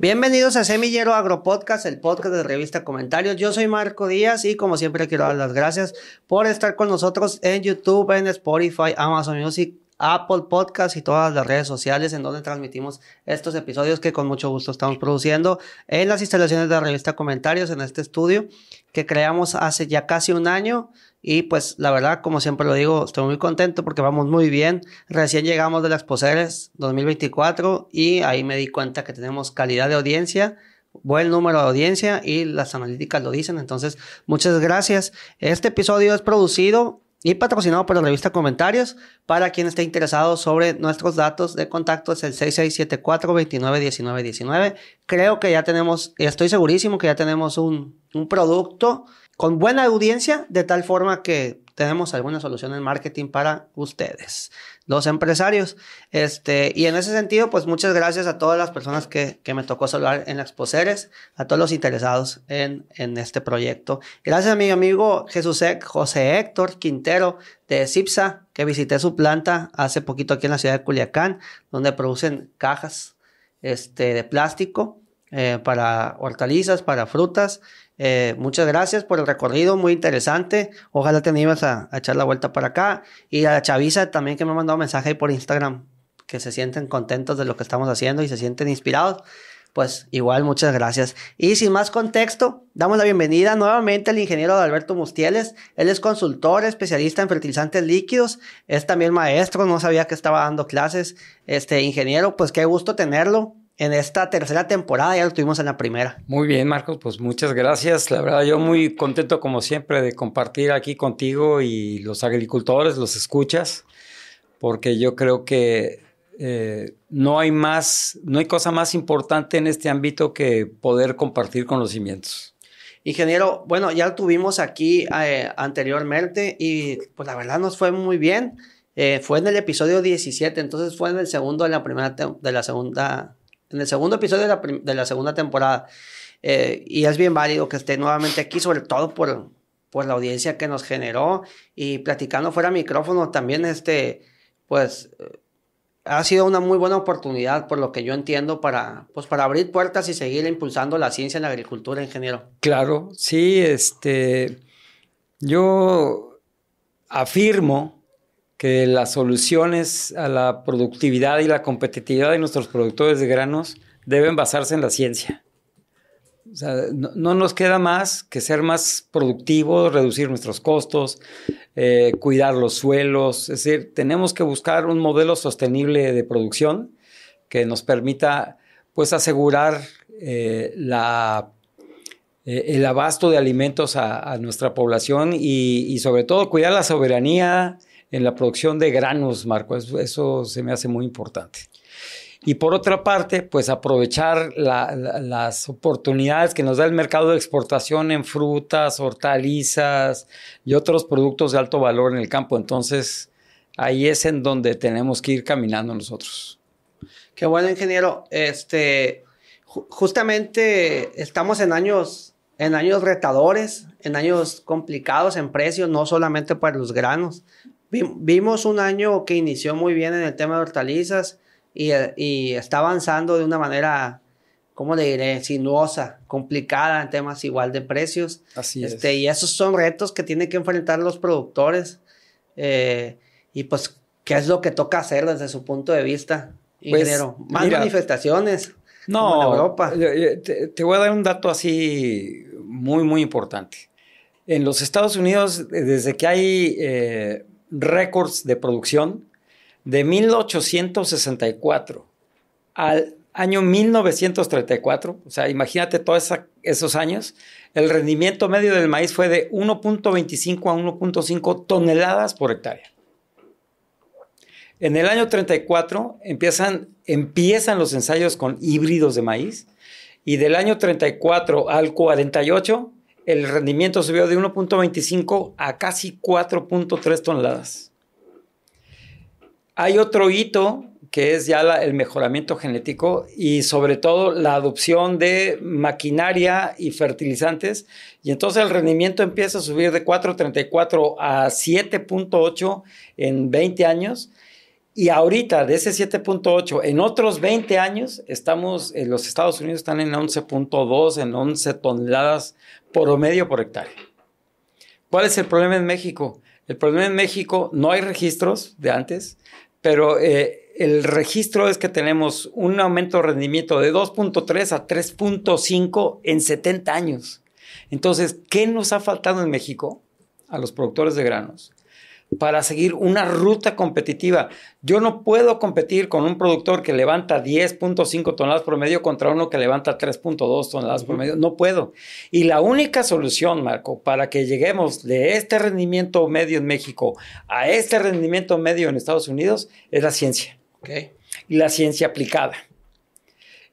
Bienvenidos a Semillero Agropodcast, el podcast de Revista Comentarios. Yo soy Marco Díaz y como siempre quiero dar las gracias por estar con nosotros en YouTube, en Spotify, Amazon Music, Apple Podcast y todas las redes sociales en donde transmitimos estos episodios que con mucho gusto estamos produciendo en las instalaciones de revista Comentarios en este estudio que creamos hace ya casi un año y pues la verdad, como siempre lo digo, estoy muy contento porque vamos muy bien. Recién llegamos de las Poseres 2024 y ahí me di cuenta que tenemos calidad de audiencia, buen número de audiencia y las analíticas lo dicen. Entonces, muchas gracias. Este episodio es producido y patrocinado por la revista Comentarios. Para quien esté interesado sobre nuestros datos de contacto es el 6674-291919. Creo que ya tenemos, estoy segurísimo que ya tenemos un, un producto con buena audiencia, de tal forma que tenemos alguna solución en marketing para ustedes, los empresarios. Este, y en ese sentido, pues muchas gracias a todas las personas que, me tocó saludar en las Exposeres, a todos los interesados en, este proyecto. Gracias a mi amigo Jesús José Héctor Quintero de CIPSA, que visité su planta hace poquito aquí en la ciudad de Culiacán, donde producen cajas este, de plástico eh, para hortalizas, para frutas. Eh, muchas gracias por el recorrido, muy interesante. Ojalá te animes a, echar la vuelta para acá. Y a la también que me ha mandado mensaje por Instagram, que se sienten contentos de lo que estamos haciendo y se sienten inspirados. Pues igual, muchas gracias. Y sin más contexto, damos la bienvenida nuevamente al ingeniero Alberto Mustieles. Él es consultor, especialista en fertilizantes líquidos, es también maestro, no sabía que estaba dando clases. Este ingeniero, pues qué gusto tenerlo en esta tercera temporada, ya lo tuvimos en la primera. Muy bien, Marcos, pues muchas gracias. La verdad, yo muy contento como siempre de compartir aquí contigo y los agricultores, los escuchas, porque yo creo que eh, no hay más, no hay cosa más importante en este ámbito que poder compartir conocimientos. Ingeniero, bueno, ya lo tuvimos aquí eh, anteriormente y pues la verdad nos fue muy bien. Eh, fue en el episodio 17, entonces fue en el segundo de la primera de la segunda en el segundo episodio de la, segunda temporada. Eh, y es bien válido que esté nuevamente aquí, sobre todo por, por la audiencia que nos generó y platicando fuera micrófono también, este, pues eh, ha sido una muy buena oportunidad, por lo que yo entiendo, para, pues, para abrir puertas y seguir impulsando la ciencia en la agricultura, ingeniero. Claro, sí, este, yo afirmo que las soluciones a la productividad y la competitividad de nuestros productores de granos deben basarse en la ciencia. no, nos queda más que ser más productivos, reducir nuestros costos, eh, cuidar los suelos. Es decir, tenemos que buscar un modelo sostenible de producción que nos permita pues, asegurar eh, eh, el abasto de alimentos a, nuestra población y, sobre todo cuidar la soberanía en la producción de granos, Marco. Eso, se me hace muy importante. Y por otra parte, pues aprovechar las oportunidades que nos da el mercado de exportación en frutas, hortalizas y otros productos de alto valor en el campo. Entonces, ahí es en donde tenemos que ir caminando nosotros. Qué bueno, ingeniero. Este, justamente estamos en años, en años retadores, en años complicados en precios, no solamente para los granos, vimos un año que inició muy bien en el tema de hortalizas y, está avanzando de una manera, ¿cómo le diré?, sinuosa, complicada en temas igual de precios. Así este, es. Y esos son retos que tienen que enfrentar los productores. Eh, y pues, ¿qué es lo que toca hacer desde su punto de vista, pues, ingeniero? Más manifestaciones. No, en Europa. Eh, eh, te, voy a dar un dato así muy, muy importante. En los Estados Unidos, desde que hay récords de producción de 1864 al año 1934, o sea, imagínate todos esos años, el rendimiento medio del maíz fue de 1.25 a 1.5 toneladas por hectárea. En el año 34 empiezan, empiezan los ensayos con híbridos de maíz y del año 34 al 48 el rendimiento subió de 1.25 a casi 4.3 toneladas. Hay otro hito que es ya el mejoramiento genético y sobre todo la adopción de maquinaria y fertilizantes. Y entonces el rendimiento empieza a subir de 4.34 a 7.8 en 20 años. Y ahorita de ese 7.8, en otros 20 años, estamos, eh, los Estados Unidos están en 11.2, en 11 toneladas medio por hectárea. ¿Cuál es el problema en México? El problema en México no hay registros de antes, pero eh, el registro es que tenemos un aumento de rendimiento de 2.3 a 3.5 en 70 años. Entonces, ¿qué nos ha faltado en México a los productores de granos? para seguir una ruta competitiva. Yo no puedo competir con un productor que levanta 10.5 toneladas por medio contra uno que levanta 3.2 toneladas por medio. No puedo. Y la única solución, Marco, para que lleguemos de este rendimiento medio en México a este rendimiento medio en Estados Unidos es la ciencia. Y la ciencia aplicada.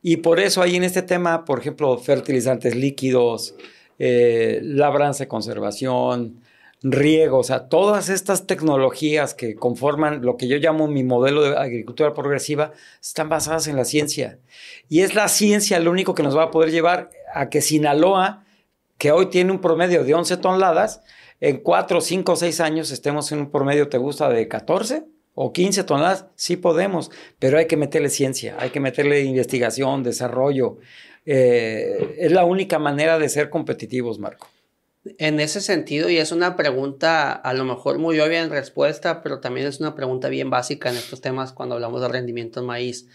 Y por eso hay en este tema, por ejemplo, fertilizantes líquidos, eh, labranza conservación, riego, o sea, todas estas tecnologías que conforman lo que yo llamo mi modelo de agricultura progresiva están basadas en la ciencia. Y es la ciencia lo único que nos va a poder llevar a que Sinaloa, que hoy tiene un promedio de 11 toneladas, en 4, 5, 6 años estemos en un promedio, ¿te gusta?, de 14 o 15 toneladas. Sí podemos, pero hay que meterle ciencia, hay que meterle investigación, desarrollo. Eh, es la única manera de ser competitivos, Marco. En ese sentido, y es una pregunta a lo mejor muy obvia en respuesta, pero también es una pregunta bien básica en estos temas cuando hablamos de rendimiento en maíz.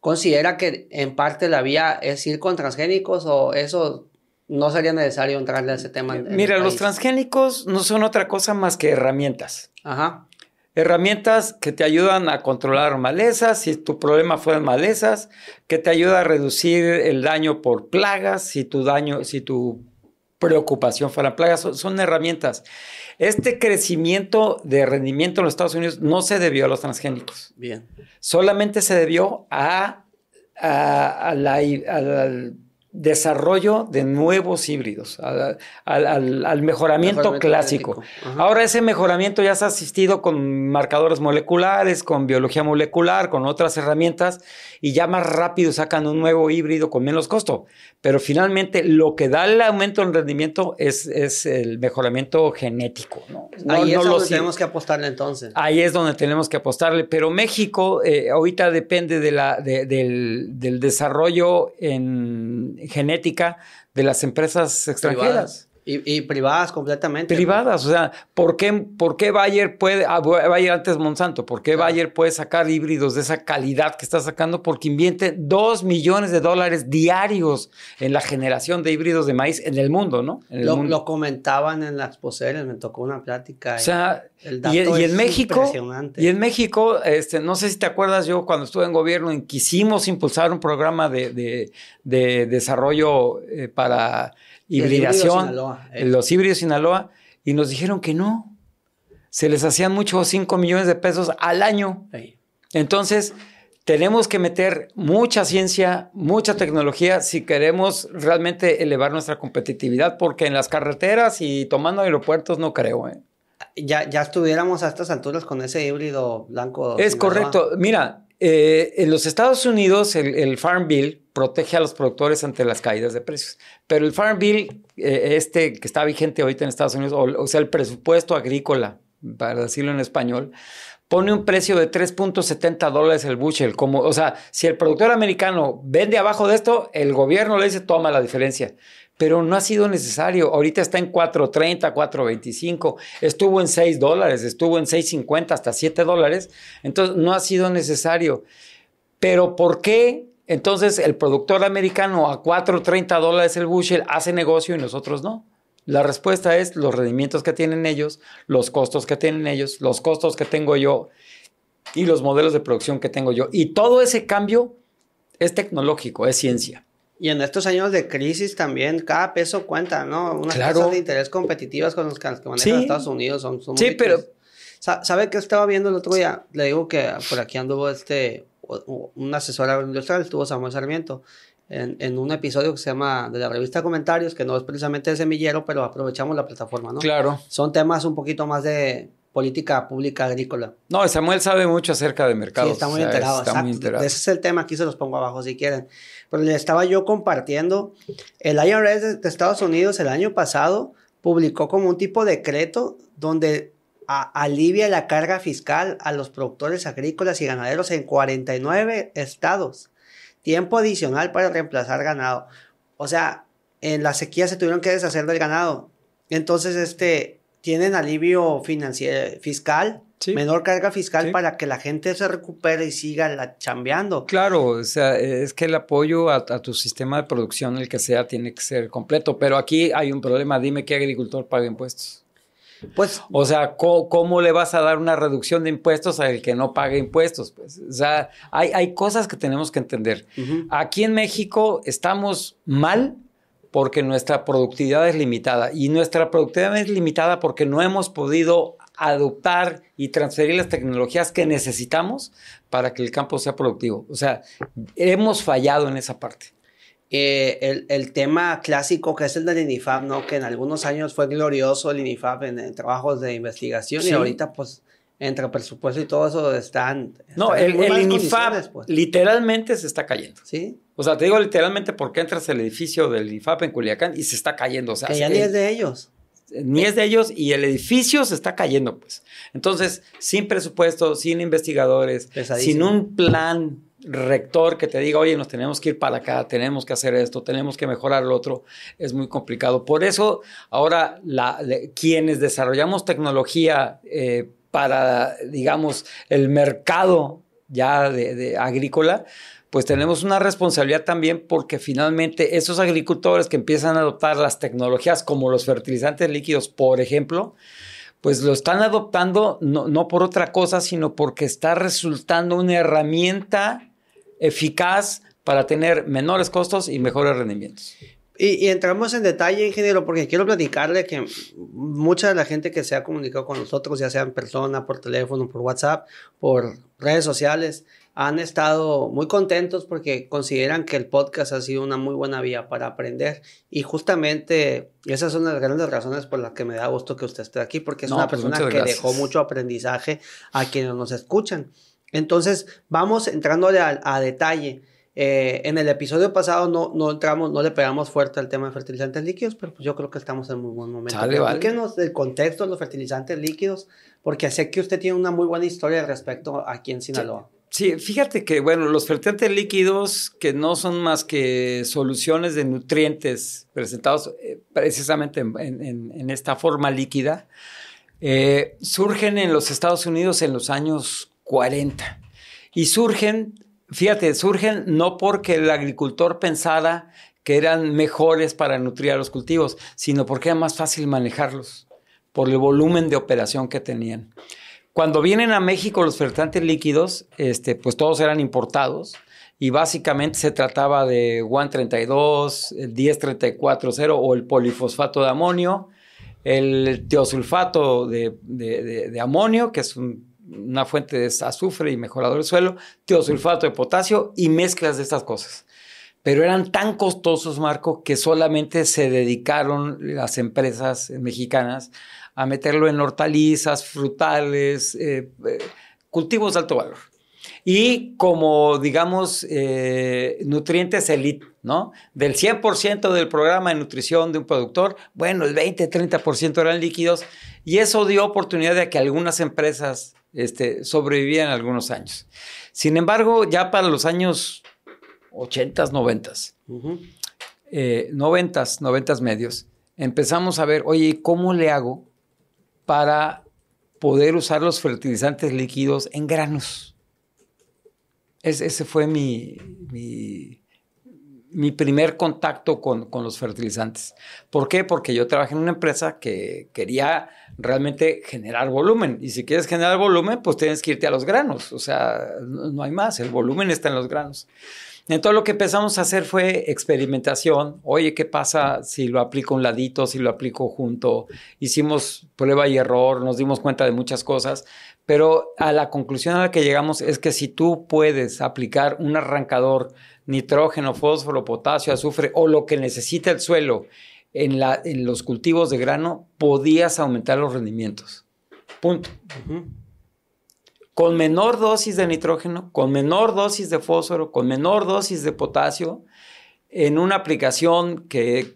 ¿Considera que en parte la vía es ir con transgénicos o eso no sería necesario entrarle a ese tema? Mira, los transgénicos no son otra cosa más que herramientas. Ajá. Herramientas que te ayudan a controlar malezas, si tu problema fueron malezas, que te ayuda a reducir el daño por plagas, si tu daño, si tu preocupación para la plaga. Son, herramientas. Este crecimiento de rendimiento en los Estados Unidos no se debió a los transgénicos. Bien. Solamente se debió a, al desarrollo de nuevos híbridos, al, mejoramiento, clásico. Ahora ese mejoramiento ya se ha asistido con marcadores moleculares, con biología molecular, con otras herramientas y ya más rápido sacan un nuevo híbrido con menos costo. Pero finalmente lo que da el aumento en rendimiento es, el mejoramiento genético. Ahí es donde tenemos que apostarle entonces. Ahí es donde tenemos que apostarle. Pero México eh, ahorita depende de la, de, del, del, desarrollo en genética de las empresas extranjeras. Y, privadas completamente. Privadas, o sea, ¿por qué, por Bayer puede, ah, Bayer antes Monsanto, por qué Bayer puede sacar híbridos de esa calidad que está sacando? Porque invierte 2 millones de dólares diarios en la generación de híbridos de maíz en el mundo, ¿no? lo, comentaban en las poseres, me tocó una plática. O sea, el y, en México, y en México, este, no sé si te acuerdas, yo cuando estuve en gobierno quisimos impulsar un programa de, desarrollo eh, para hibridación, eh. los híbridos Sinaloa, y nos dijeron que no. Se les hacían muchos 5 millones de pesos al año. Entonces, tenemos que meter mucha ciencia, mucha tecnología si queremos realmente elevar nuestra competitividad, porque en las carreteras y tomando aeropuertos no creo. ¿eh? Ya, ya estuviéramos a estas alturas con ese híbrido blanco. Es correcto. Mira, eh, en los Estados Unidos el Farm Bill, protege a los productores ante las caídas de precios. Pero el Farm Bill, eh, este que está vigente ahorita en Estados Unidos, o, sea, el presupuesto agrícola, para decirlo en español, pone un precio de 3.70 dólares el bushel. Como, o sea, si el productor americano vende abajo de esto, el gobierno le dice, toma la diferencia. Pero no ha sido necesario. Ahorita está en 4.30, 4.25. Estuvo en 6 dólares, estuvo en 6.50 hasta 7 dólares. Entonces, no ha sido necesario. Pero ¿por qué entonces, el productor americano a 4.30 dólares el bushel hace negocio y nosotros no. La respuesta es los rendimientos que tienen ellos, los costos que tienen ellos, los costos que tengo yo y los modelos de producción que tengo yo. Y todo ese cambio es tecnológico, es ciencia. Y en estos años de crisis también cada peso cuenta, ¿no? Unas claro. de interés competitivas con los que manejan Estados Unidos son, Sí, pero... ¿Sabe qué estaba viendo el otro día? Le digo que por aquí anduvo este un asesor industrial, estuvo Samuel Sarmiento, en, un episodio que se llama de la revista Comentarios, que no es precisamente de semillero, pero aprovechamos la plataforma, ¿no? Claro. Son temas un poquito más de política pública agrícola. No, Samuel sabe mucho acerca de mercados. Sí, está muy enterado. muy enterado. Ese es el tema, aquí se los pongo abajo si quieren. Pero le estaba yo compartiendo, el IRS de Estados Unidos el año pasado publicó como un tipo de decreto donde alivia la carga fiscal a los productores agrícolas y ganaderos en 49 estados. Tiempo adicional para reemplazar ganado. O sea, en la sequía se tuvieron que deshacer del ganado. Entonces, este, tienen alivio financiero, fiscal, menor carga fiscal para que la gente se recupere y siga la chambeando. Claro, o sea, es que el apoyo a, a, tu sistema de producción, el que sea, tiene que ser completo. Pero aquí hay un problema. Dime qué agricultor paga impuestos. Pues, o sea, ¿cómo, le vas a dar una reducción de impuestos al que no paga impuestos? Pues, o sea, hay, cosas que tenemos que entender. Aquí en México estamos mal porque nuestra productividad es limitada y nuestra productividad es limitada porque no hemos podido adoptar y transferir las tecnologías que necesitamos para que el campo sea productivo. O sea, hemos fallado en esa parte. Eh, el, tema clásico que es el del INIFAP, ¿no? Que en algunos años fue glorioso el INIFAP en, trabajos de investigación y ahorita pues entre presupuesto y todo eso están... no, el, INIFAP pues. literalmente se está cayendo. Sí. O sea, te digo literalmente porque entras al edificio del INIFAP en Culiacán y se está cayendo. O sea, ni es de ellos. Ni es de ellos y el edificio se está cayendo, pues. Entonces, sin presupuesto, sin investigadores, sin un plan rector que te diga, oye, nos tenemos que ir para acá, tenemos que hacer esto, tenemos que mejorar lo otro, es muy complicado. Por eso, ahora, quienes desarrollamos tecnología eh, para, digamos, el mercado ya de, agrícola, pues tenemos una responsabilidad también porque finalmente esos agricultores que empiezan a adoptar las tecnologías como los fertilizantes líquidos, por ejemplo, pues lo están adoptando no por otra cosa, sino porque está resultando una herramienta eficaz para tener menores costos y mejores rendimientos. Y, entramos en detalle, ingeniero, porque quiero platicarle que mucha de la gente que se ha comunicado con nosotros, ya sea en persona, por teléfono, por WhatsApp, por redes sociales, han estado muy contentos porque consideran que el podcast ha sido una muy buena vía para aprender. Y justamente esas son las grandes razones por las que me da gusto que usted esté aquí, porque es una pues, persona que dejó mucho aprendizaje a quienes nos escuchan. Entonces, vamos entrándole a, detalle. Eh, en el episodio pasado no, no entramos, no le pegamos fuerte al tema de fertilizantes líquidos, pero pues yo creo que estamos en muy buen momento. Sale, el contexto de los fertilizantes líquidos, porque sé que usted tiene una muy buena historia respecto aquí en Sinaloa. Sí, fíjate que, bueno, los fertilizantes líquidos que no son más que soluciones de nutrientes presentados eh, precisamente en, esta forma líquida, eh, surgen en los Estados Unidos en los años 40. Y surgen, fíjate, surgen no porque el agricultor pensara que eran mejores para nutrir a los cultivos, sino porque era más fácil manejarlos por el volumen de operación que tenían. Cuando vienen a México los fertilizantes líquidos, este, pues todos eran importados y básicamente se trataba de 132, el 0 o el polifosfato de amonio, el teosulfato de amonio, que es un una fuente de azufre y mejorador del suelo, teosulfato de potasio y mezclas de estas cosas. Pero eran tan costosos, Marco, que solamente se dedicaron las empresas mexicanas a meterlo en hortalizas, frutales, eh, eh, cultivos de alto valor y como, digamos, eh, nutrientes elite, ¿no? Del 100% del programa de nutrición de un productor, bueno, el 20, 30% eran líquidos y eso dio oportunidad de que algunas empresas este, sobrevivieran algunos años. Sin embargo, ya para los años 80, 90, uh -huh. 90, 90 medios, empezamos a ver, oye, ¿cómo le hago para poder usar los fertilizantes líquidos en granos? ese fue mi, mi, primer contacto con, los fertilizantes. ¿Por qué? Porque yo trabajé en una empresa que quería realmente generar volumen. Y si quieres generar volumen, pues tienes que irte a los granos. O sea, no hay más. El volumen está en los granos. Entonces lo que empezamos a hacer fue experimentación. Oye, ¿qué pasa si lo aplico un ladito, si lo aplico junto? Hicimos prueba y error, nos dimos cuenta de muchas cosas, pero a la conclusión a la que llegamos es que si tú puedes aplicar un arrancador, nitrógeno, fósforo, potasio, azufre o lo que necesita el suelo en, los cultivos de grano, podías aumentar los rendimientos. Punto con menor dosis de nitrógeno, con menor dosis de fósforo, con menor dosis de potasio, en una aplicación que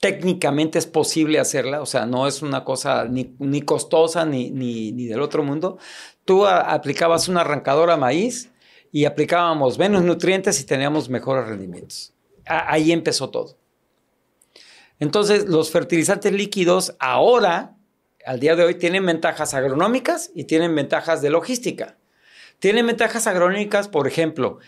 técnicamente es posible hacerla, o sea, no es una cosa ni, costosa ni, ni, del otro mundo. Tú aplicabas ah, aplicabas una arrancadora maíz y aplicábamos menos nutrientes y teníamos mejores rendimientos. ahí empezó todo. Entonces, los fertilizantes líquidos ahora al día de hoy tienen ventajas agronómicas y tienen ventajas de logística. Tienen ventajas agronómicas, por ejemplo,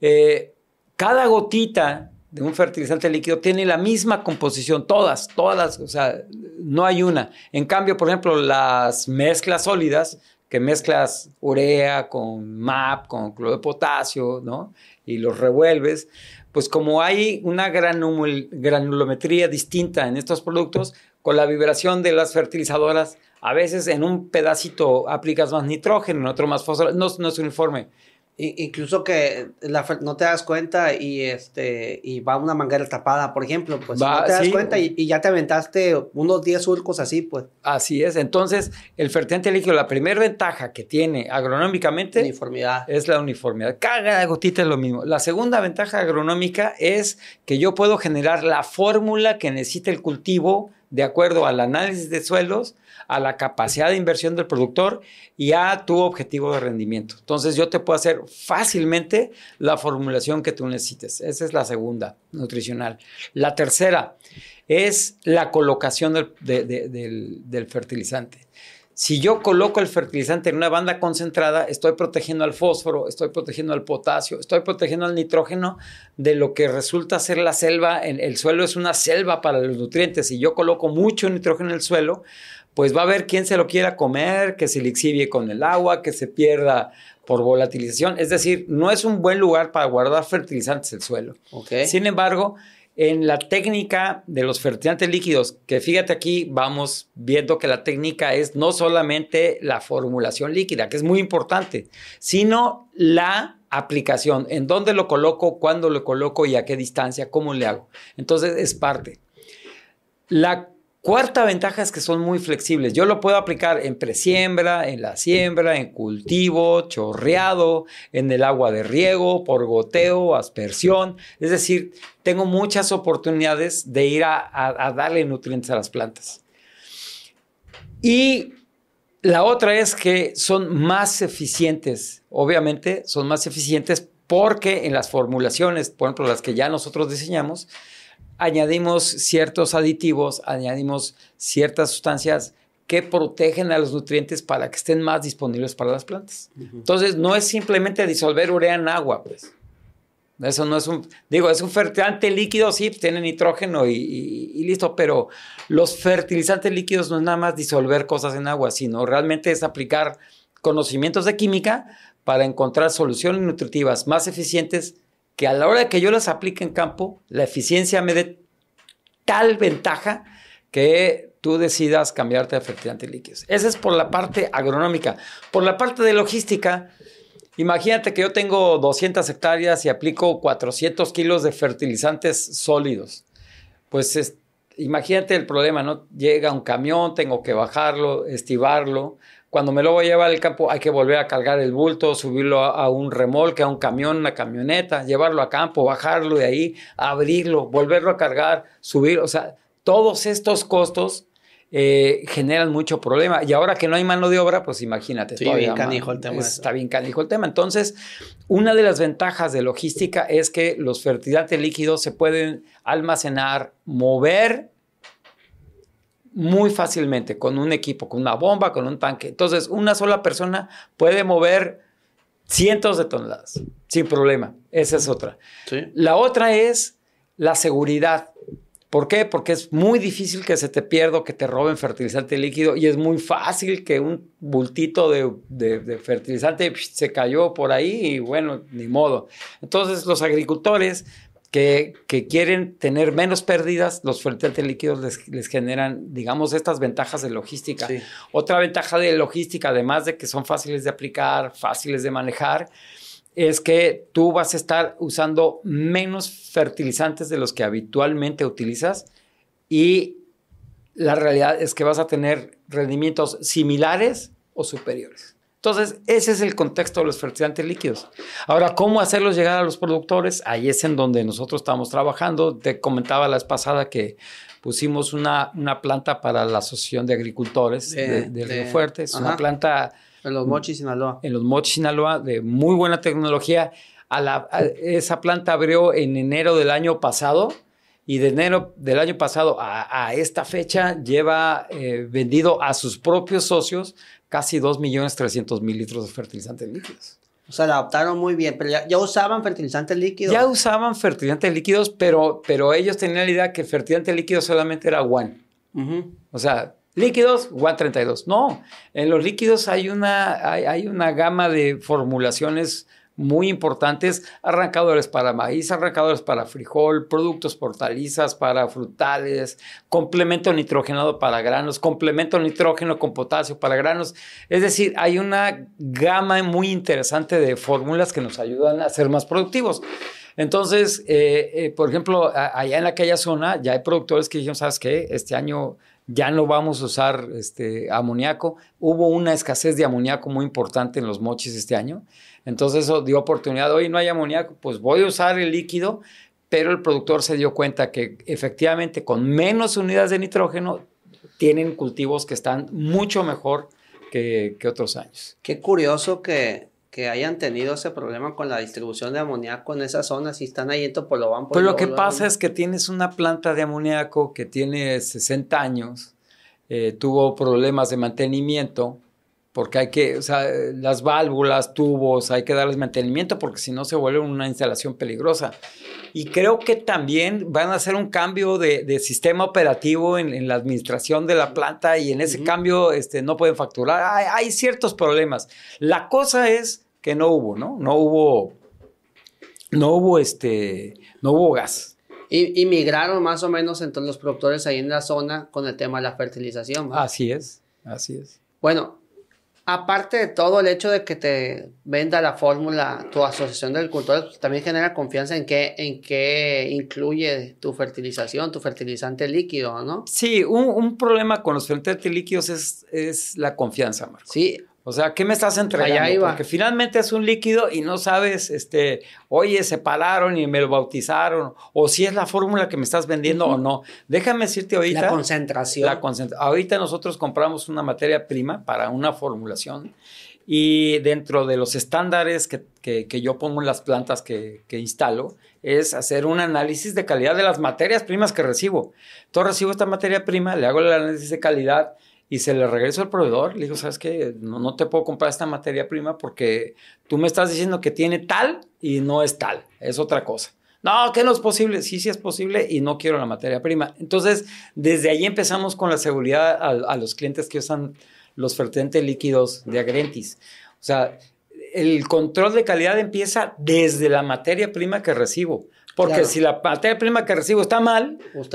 eh, cada gotita de un fertilizante líquido tiene la misma composición, todas, todas o sea, no hay una. En cambio, por ejemplo, las mezclas sólidas, que mezclas urea con MAP, con cloro de potasio, ¿no? Y los revuelves, pues como hay una granulometría distinta en estos productos, con la vibración de las fertilizadoras, a veces en un pedacito aplicas más nitrógeno, en otro más fósforo, no, no es uniforme. Incluso que no te das cuenta este, y va una manguera tapada, por ejemplo, pues no te das cuenta y, ya te aventaste unos 10 surcos así, pues. Así es. Entonces, el fertilizante líquido, la primera ventaja que tiene agronómicamente uniformidad. es la uniformidad. Cada gotita es lo mismo. La segunda ventaja agronómica es que yo puedo generar la fórmula que necesita el cultivo de acuerdo al análisis de suelos, a la capacidad de inversión del productor y a tu objetivo de rendimiento. Entonces yo te puedo hacer fácilmente la formulación que tú necesites. Esa es la segunda, nutricional. La tercera es la colocación del, del fertilizante. Si yo coloco el fertilizante en una banda concentrada, estoy protegiendo al fósforo, estoy protegiendo al potasio, estoy protegiendo al nitrógeno de lo que resulta ser la selva. El, suelo es una selva para los nutrientes. Si yo coloco mucho nitrógeno en el suelo, pues va a haber quien se lo quiera comer, que se lixivie con el agua, que se pierda por volatilización. Es decir, no es un buen lugar para guardar fertilizantes el suelo. Sin embargo, en la técnica de los fertilizantes líquidos, que fíjate aquí, vamos viendo que la técnica es no solamente la formulación líquida, que es muy importante, sino la aplicación, en dónde lo coloco, cuándo lo coloco y a qué distancia, cómo le hago. Entonces es parte. La Cuarta ventaja es que son muy flexibles. Yo lo puedo aplicar en presiembra, en la siembra, en cultivo, chorreado, en el agua de riego, por goteo, aspersión. Es decir, tengo muchas oportunidades de ir a, a darle nutrientes a las plantas. Y la otra es que son más eficientes. Obviamente, son más eficientes porque en las formulaciones, por ejemplo, las que ya nosotros diseñamos, añadimos ciertos aditivos, añadimos ciertas sustancias que protegen a los nutrientes para que estén más disponibles para las plantas. Entonces, no es simplemente disolver urea en agua, pues. Eso no es un, digo, es un fertilizante líquido, sí, pues, tiene nitrógeno y, y, listo, pero los fertilizantes líquidos no es nada más disolver cosas en agua, sino realmente es aplicar conocimientos de química para encontrar soluciones nutritivas más eficientes que a la hora de que yo las aplique en campo, la eficiencia me dé tal ventaja que tú decidas cambiarte a fertilizantes líquidos. Esa es por la parte agronómica. Por la parte de logística, imagínate que yo tengo 200 hectáreas y aplico 400 kilos de fertilizantes sólidos. Pues imagínate el problema, ¿no? Llega un camión, tengo que bajarlo, estibarlo, cuando me lo voy a llevar al campo, hay que volver a cargar el bulto, subirlo a, un remolque, a un camión, una camioneta, llevarlo a campo, bajarlo de ahí, abrirlo, volverlo a cargar, subir. O sea, todos estos costos eh, generan mucho problema. Y ahora que no hay mano de obra, pues imagínate. Está bien canijo el tema. Está bien canijo el tema. Entonces, una de las ventajas de logística es que los fertilizantes líquidos se pueden almacenar, mover muy fácilmente con un equipo, con una bomba, con un tanque. Entonces, una sola persona puede mover cientos de toneladas sin problema. Esa es otra. La otra es la seguridad. ¿Por qué? Porque es muy difícil que se te pierda que te roben fertilizante líquido y es muy fácil que un bultito de, de fertilizante se cayó por ahí y bueno, ni modo. Entonces los agricultores que, quieren tener menos pérdidas, los fertilizantes líquidos les, generan, digamos, estas ventajas de logística. Otra ventaja de logística, además de que son fáciles de aplicar, fáciles de manejar, es que tú vas a estar usando menos fertilizantes de los que habitualmente utilizas y la realidad es que vas a tener rendimientos similares o superiores. Entonces, ese es el contexto de los fertilizantes líquidos. Ahora, ¿cómo hacerlos llegar a los productores? Ahí es en donde nosotros estamos trabajando. Te comentaba la vez pasada que pusimos una, planta para la Asociación de Agricultores de, Río Fuerte. una planta... En los Mochis, Sinaloa. En los Mochis, Sinaloa, de muy buena tecnología. esa planta abrió en enero del año pasado y de enero del año pasado a, esta fecha lleva eh, vendido a sus propios socios casi 2.300.000 litros de fertilizantes líquidos. O sea, la adaptaron muy bien, pero ya, usaban fertilizantes líquidos. Ya usaban fertilizantes líquidos, pero, pero ellos tenían la idea que el fertilizante líquido solamente era one. O sea, líquidos, one 32. No, en los líquidos hay una, hay, hay una gama de formulaciones muy importantes, arrancadores para maíz, arrancadores para frijol, productos portalizas para frutales, complemento nitrogenado para granos, complemento nitrógeno con potasio para granos. Es decir, hay una gama muy interesante de fórmulas que nos ayudan a ser más productivos. Entonces, eh, eh, por ejemplo, allá en aquella zona ya hay productores que dijeron, ¿sabes qué? Este año ya no vamos a usar este, amoníaco. Hubo una escasez de amoníaco muy importante en los mochis este año. Entonces eso dio oportunidad, hoy no hay amoníaco, pues voy a usar el líquido, pero el productor se dio cuenta que efectivamente con menos unidades de nitrógeno tienen cultivos que están mucho mejor que, otros años. Qué curioso que, hayan tenido ese problema con la distribución de amoníaco en esas zonas y están ahí en Topolobampo. Pues lo que pasa es que tienes una planta de amoníaco que tiene 60 años, eh, tuvo problemas de mantenimiento, porque hay que, o sea, las válvulas, tubos, hay que darles mantenimiento porque si no se vuelve una instalación peligrosa. Y creo que también van a hacer un cambio de, sistema operativo en, la administración de la planta y en ese cambio este, no pueden facturar. Hay, ciertos problemas. La cosa es que no hubo, ¿no? No hubo, no hubo, este, no hubo gas. Y, migraron más o menos entonces los productores ahí en la zona con el tema de la fertilización. Así es, así es. Bueno, aparte de todo el hecho de que te venda la fórmula tu asociación de agricultores, pues, también genera confianza en qué, en incluye tu fertilización, tu fertilizante líquido, ¿no? Sí, un, problema con los fertilizantes líquidos es, es la confianza, Marco. Sí, o sea, ¿qué me estás entregando? Porque finalmente es un líquido y no sabes, este, oye, se pararon y me lo bautizaron, o si es la fórmula que me estás vendiendo o no. Déjame decirte ahorita. La concentración. La ahorita nosotros compramos una materia prima para una formulación y dentro de los estándares que, que, yo pongo en las plantas que, que, instalo, es hacer un análisis de calidad de las materias primas que recibo. Entonces recibo esta materia prima, le hago el análisis de calidad, y se le regreso al proveedor. Le digo, ¿sabes qué? No, te puedo comprar esta materia prima porque tú me estás diciendo que tiene tal y no es tal. Es otra cosa. No, que no es posible. Sí, sí es posible y no quiero la materia prima. Entonces, desde ahí empezamos con la seguridad a, a los clientes que usan los fertilizantes líquidos de Agrentis. O sea, el control de calidad empieza desde la materia prima que recibo. Porque si la materia prima que recibo está mal, pues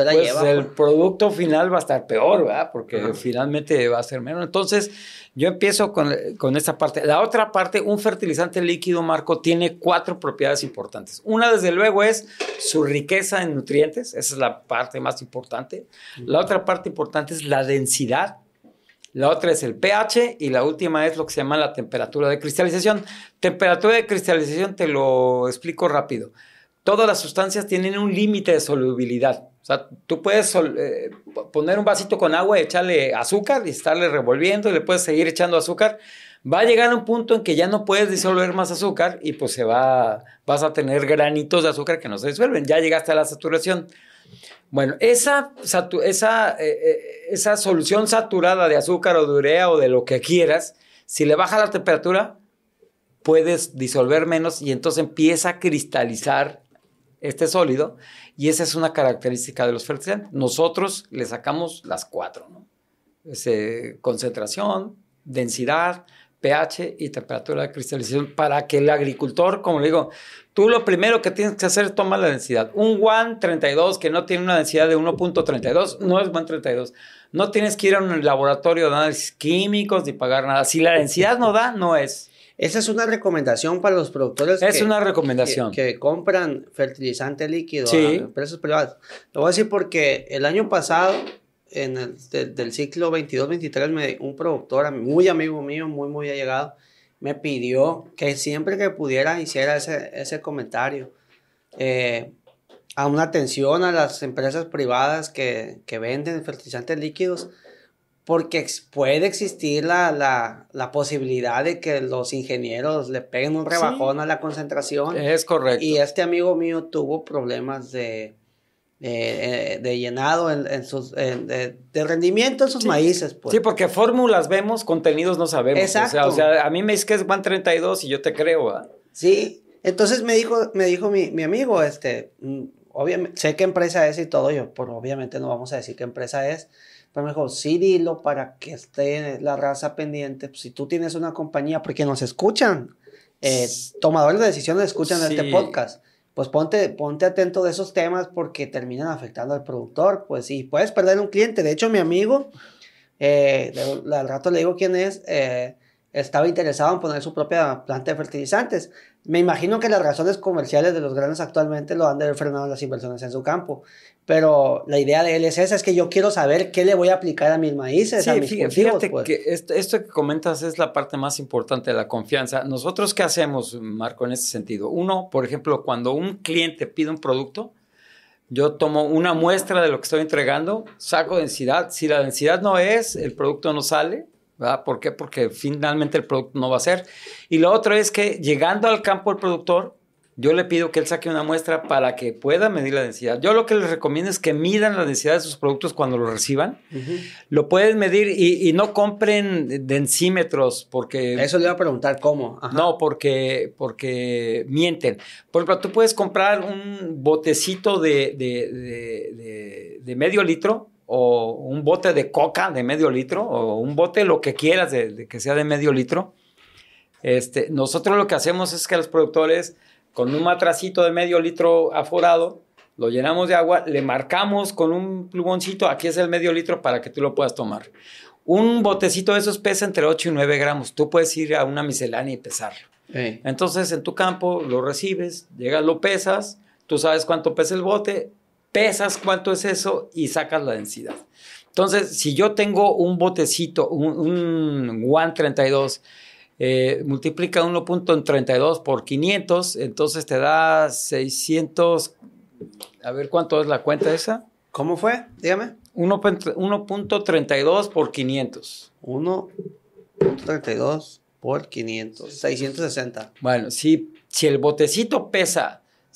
el producto final va a estar peor, ¿verdad? Porque finalmente va a ser menos. Entonces, yo empiezo con, con esta parte. La otra parte, un fertilizante líquido, Marco, tiene cuatro propiedades importantes. Una, desde luego, es su riqueza en nutrientes. Esa es la parte más importante. La otra parte importante es la densidad. La otra es el pH y la última es lo que se llama la temperatura de cristalización. Temperatura de cristalización te lo explico rápido todas las sustancias tienen un límite de solubilidad. O sea, tú puedes eh, poner un vasito con agua, y echarle azúcar y estarle revolviendo y le puedes seguir echando azúcar. Va a llegar un punto en que ya no puedes disolver más azúcar y pues se va, vas a tener granitos de azúcar que no se disuelven. Ya llegaste a la saturación. Bueno, esa, eh, eh, esa solución saturada de azúcar o de urea o de lo que quieras, si le baja la temperatura, puedes disolver menos y entonces empieza a cristalizar este sólido, y esa es una característica de los fertilizantes. Nosotros le sacamos las cuatro, ¿no? Eh, concentración, densidad, pH y temperatura de cristalización para que el agricultor, como le digo, tú lo primero que tienes que hacer es tomar la densidad. Un WAN 32 que no tiene una densidad de 1.32 no es WAN 32. No tienes que ir a un laboratorio de análisis químicos ni pagar nada. Si la densidad no da, no es. Esa es una recomendación para los productores. Es que, una recomendación. Que, compran fertilizante líquido a empresas privadas. Lo voy a decir porque el año pasado, en el, del ciclo 22-23, un productor muy amigo mío, muy, muy allegado, me pidió que siempre que pudiera hiciera ese, ese comentario. Eh, a una atención a las empresas privadas que, que venden fertilizantes líquidos porque puede existir la, la, posibilidad de que los ingenieros le peguen un rebajón a la concentración. Es correcto. Y este amigo mío tuvo problemas de, de, eh, llenado en, sus, de, rendimiento en sus maíces. Pues. Sí, porque fórmulas vemos, contenidos no sabemos. Exacto. O sea, a mí me dice que es Juan 32 y yo te creo. ¿ah? Sí, entonces me dijo, me dijo mi, mi amigo, este, mm, obviamente, sé qué empresa es y todo, yo, pero obviamente no vamos a decir qué empresa es mejor, sí dilo para que esté la raza pendiente. Pues, si tú tienes una compañía, porque nos escuchan, eh, tomadores de decisiones escuchan este podcast. Pues ponte, ponte atento de esos temas porque terminan afectando al productor. Pues sí, puedes perder un cliente. De hecho, mi amigo, eh, al rato le digo quién es, eh, estaba interesado en poner su propia planta de fertilizantes. Me imagino que las razones comerciales de los granos actualmente lo han de haber frenado las inversiones en su campo, pero la idea de él es esa, es que yo quiero saber qué le voy a aplicar a mis maíces, a mis fíjate, fíjate pues. que esto, que comentas es la parte más importante de la confianza. Nosotros, ¿qué hacemos, Marco, en ese sentido? Uno, por ejemplo, cuando un cliente pide un producto, yo tomo una muestra de lo que estoy entregando, saco densidad. Si la densidad no es, el producto no sale, ¿Por qué? Porque finalmente el producto no va a ser. Y lo otro es que llegando al campo el productor, yo le pido que él saque una muestra para que pueda medir la densidad. Yo lo que les recomiendo es que midan la densidad de sus productos cuando lo reciban. Lo pueden medir y, no compren densímetros porque... Eso le iba a preguntar cómo. No, porque, porque mienten. Por ejemplo, tú puedes comprar un botecito de, de, de medio litro o un bote de coca de medio litro, o un bote lo que quieras de, que sea de medio litro. Este, nosotros lo que hacemos es que los productores, con un matracito de medio litro aforado, lo llenamos de agua, le marcamos con un plumoncito, aquí es el medio litro para que tú lo puedas tomar. Un botecito de esos pesa entre 8 y 9 gramos. Tú puedes ir a una miscelánea y pesarlo. Entonces, en tu campo lo recibes, llegas, lo pesas, tú sabes cuánto pesa el bote, pesas cuánto es eso y sacas la densidad. Entonces, si yo tengo un botecito, un, 1.32, One 32, eh, multiplica 1.32 por 500, entonces te da 600. A ver cuánto es la cuenta esa. ¿Cómo fue? Dígame. 1.32 por 500. 1.32 por 500. 660. Bueno, si el botecito pesa